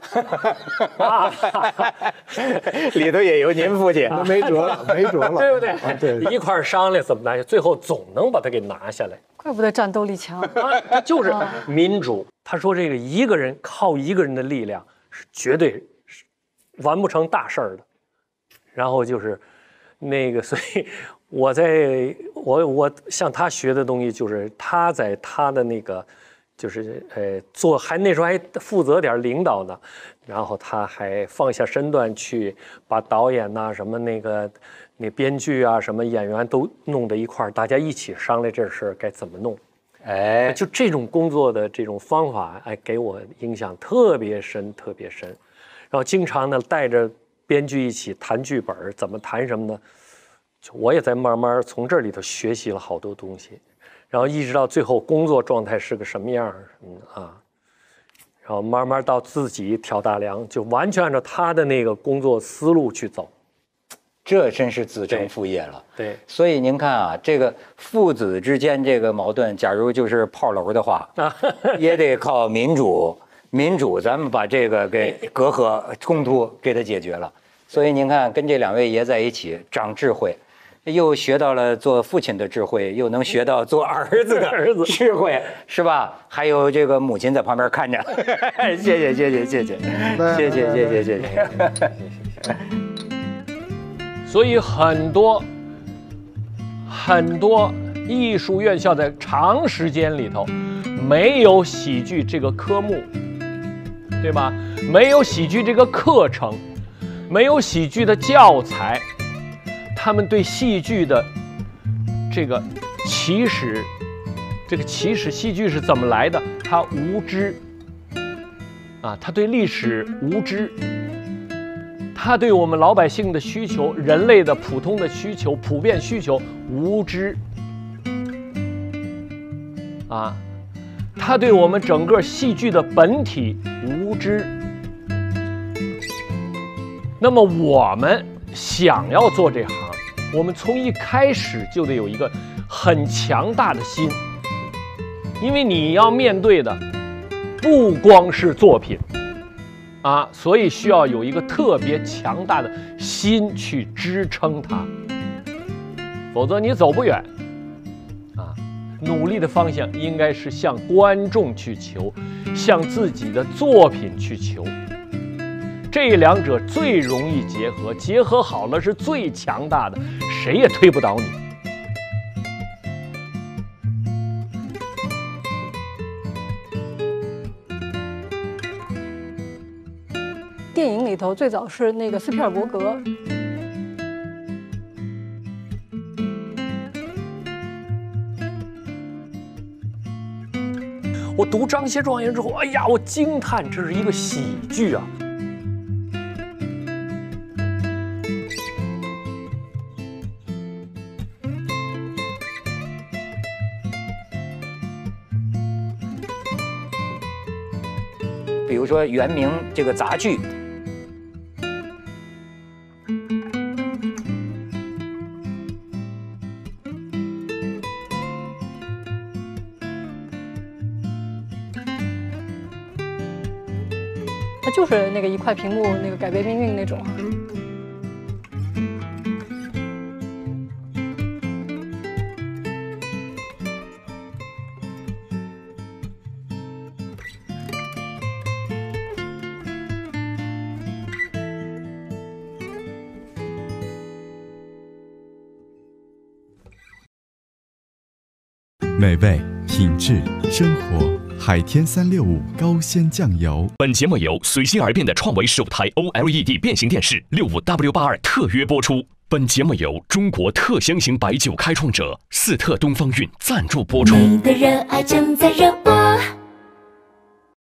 里头也有您父亲，没辙了，没辙了，对不对？对，一块商量怎么来，最后总能把它给拿下来。怪不得战斗力强，啊、就是民主。他说这个一个人靠一个人的力量是绝对完不成大事儿的，然后就是。那个，所以我在我我向他学的东西，就是他在他的那个，就是呃，做还那时候还负责点领导呢，然后他还放下身段去把导演呐什么那个那编剧啊什么演员都弄到一块儿，大家一起商量这事儿该怎么弄，哎，就这种工作的这种方法，哎，给我影响特别深特别深，然后经常呢带着。编剧一起谈剧本，怎么谈什么呢？就我也在慢慢从这里头学习了好多东西，然后一直到最后工作状态是个什么样，嗯啊，然后慢慢到自己挑大梁，就完全按照他的那个工作思路去走，这真是子承父业了。对，所以您看啊，这个父子之间这个矛盾，假如就是炮楼的话，也得靠民主，民主，咱们把这个给隔阂冲突给他解决了。所以您看，跟这两位爷在一起长智慧，又学到了做父亲的智慧，又能学到做儿子的 儿子智慧，是吧？还有这个母亲在旁边看着，谢谢谢谢谢谢谢谢谢谢谢谢，谢谢谢谢。所以很多很多艺术院校在长时间里头没有喜剧这个科目，对吧？没有喜剧这个课程。没有喜剧的教材，他们对戏剧的这个起始，这个起始戏剧是怎么来的，他无知啊，他对历史无知，他对我们老百姓的需求，人类的普通的需求、普遍需求无知啊，他对我们整个戏剧的本体无知。那么我们想要做这行，我们从一开始就得有一个很强大的心，因为你要面对的不光是作品啊，所以需要有一个特别强大的心去支撑它，否则你走不远啊。努力的方向应该是向观众去求，向自己的作品去求。这两者最容易结合，结合好了是最强大的，谁也推不倒你。电影里头最早是那个斯皮尔伯格。我读张歇状元之后，哎呀，我惊叹，这是一个喜剧啊！说原名这个杂剧，它就是那个一块屏幕那个改变命运那种。美味品质生活，海天三六五高鲜酱油。本节目由随心而变的创维十五台 O L E D 变形电视六五 W 八二特约播出。本节目由中国特香型白酒开创者四特东方韵赞助播出。你的热爱正在热播。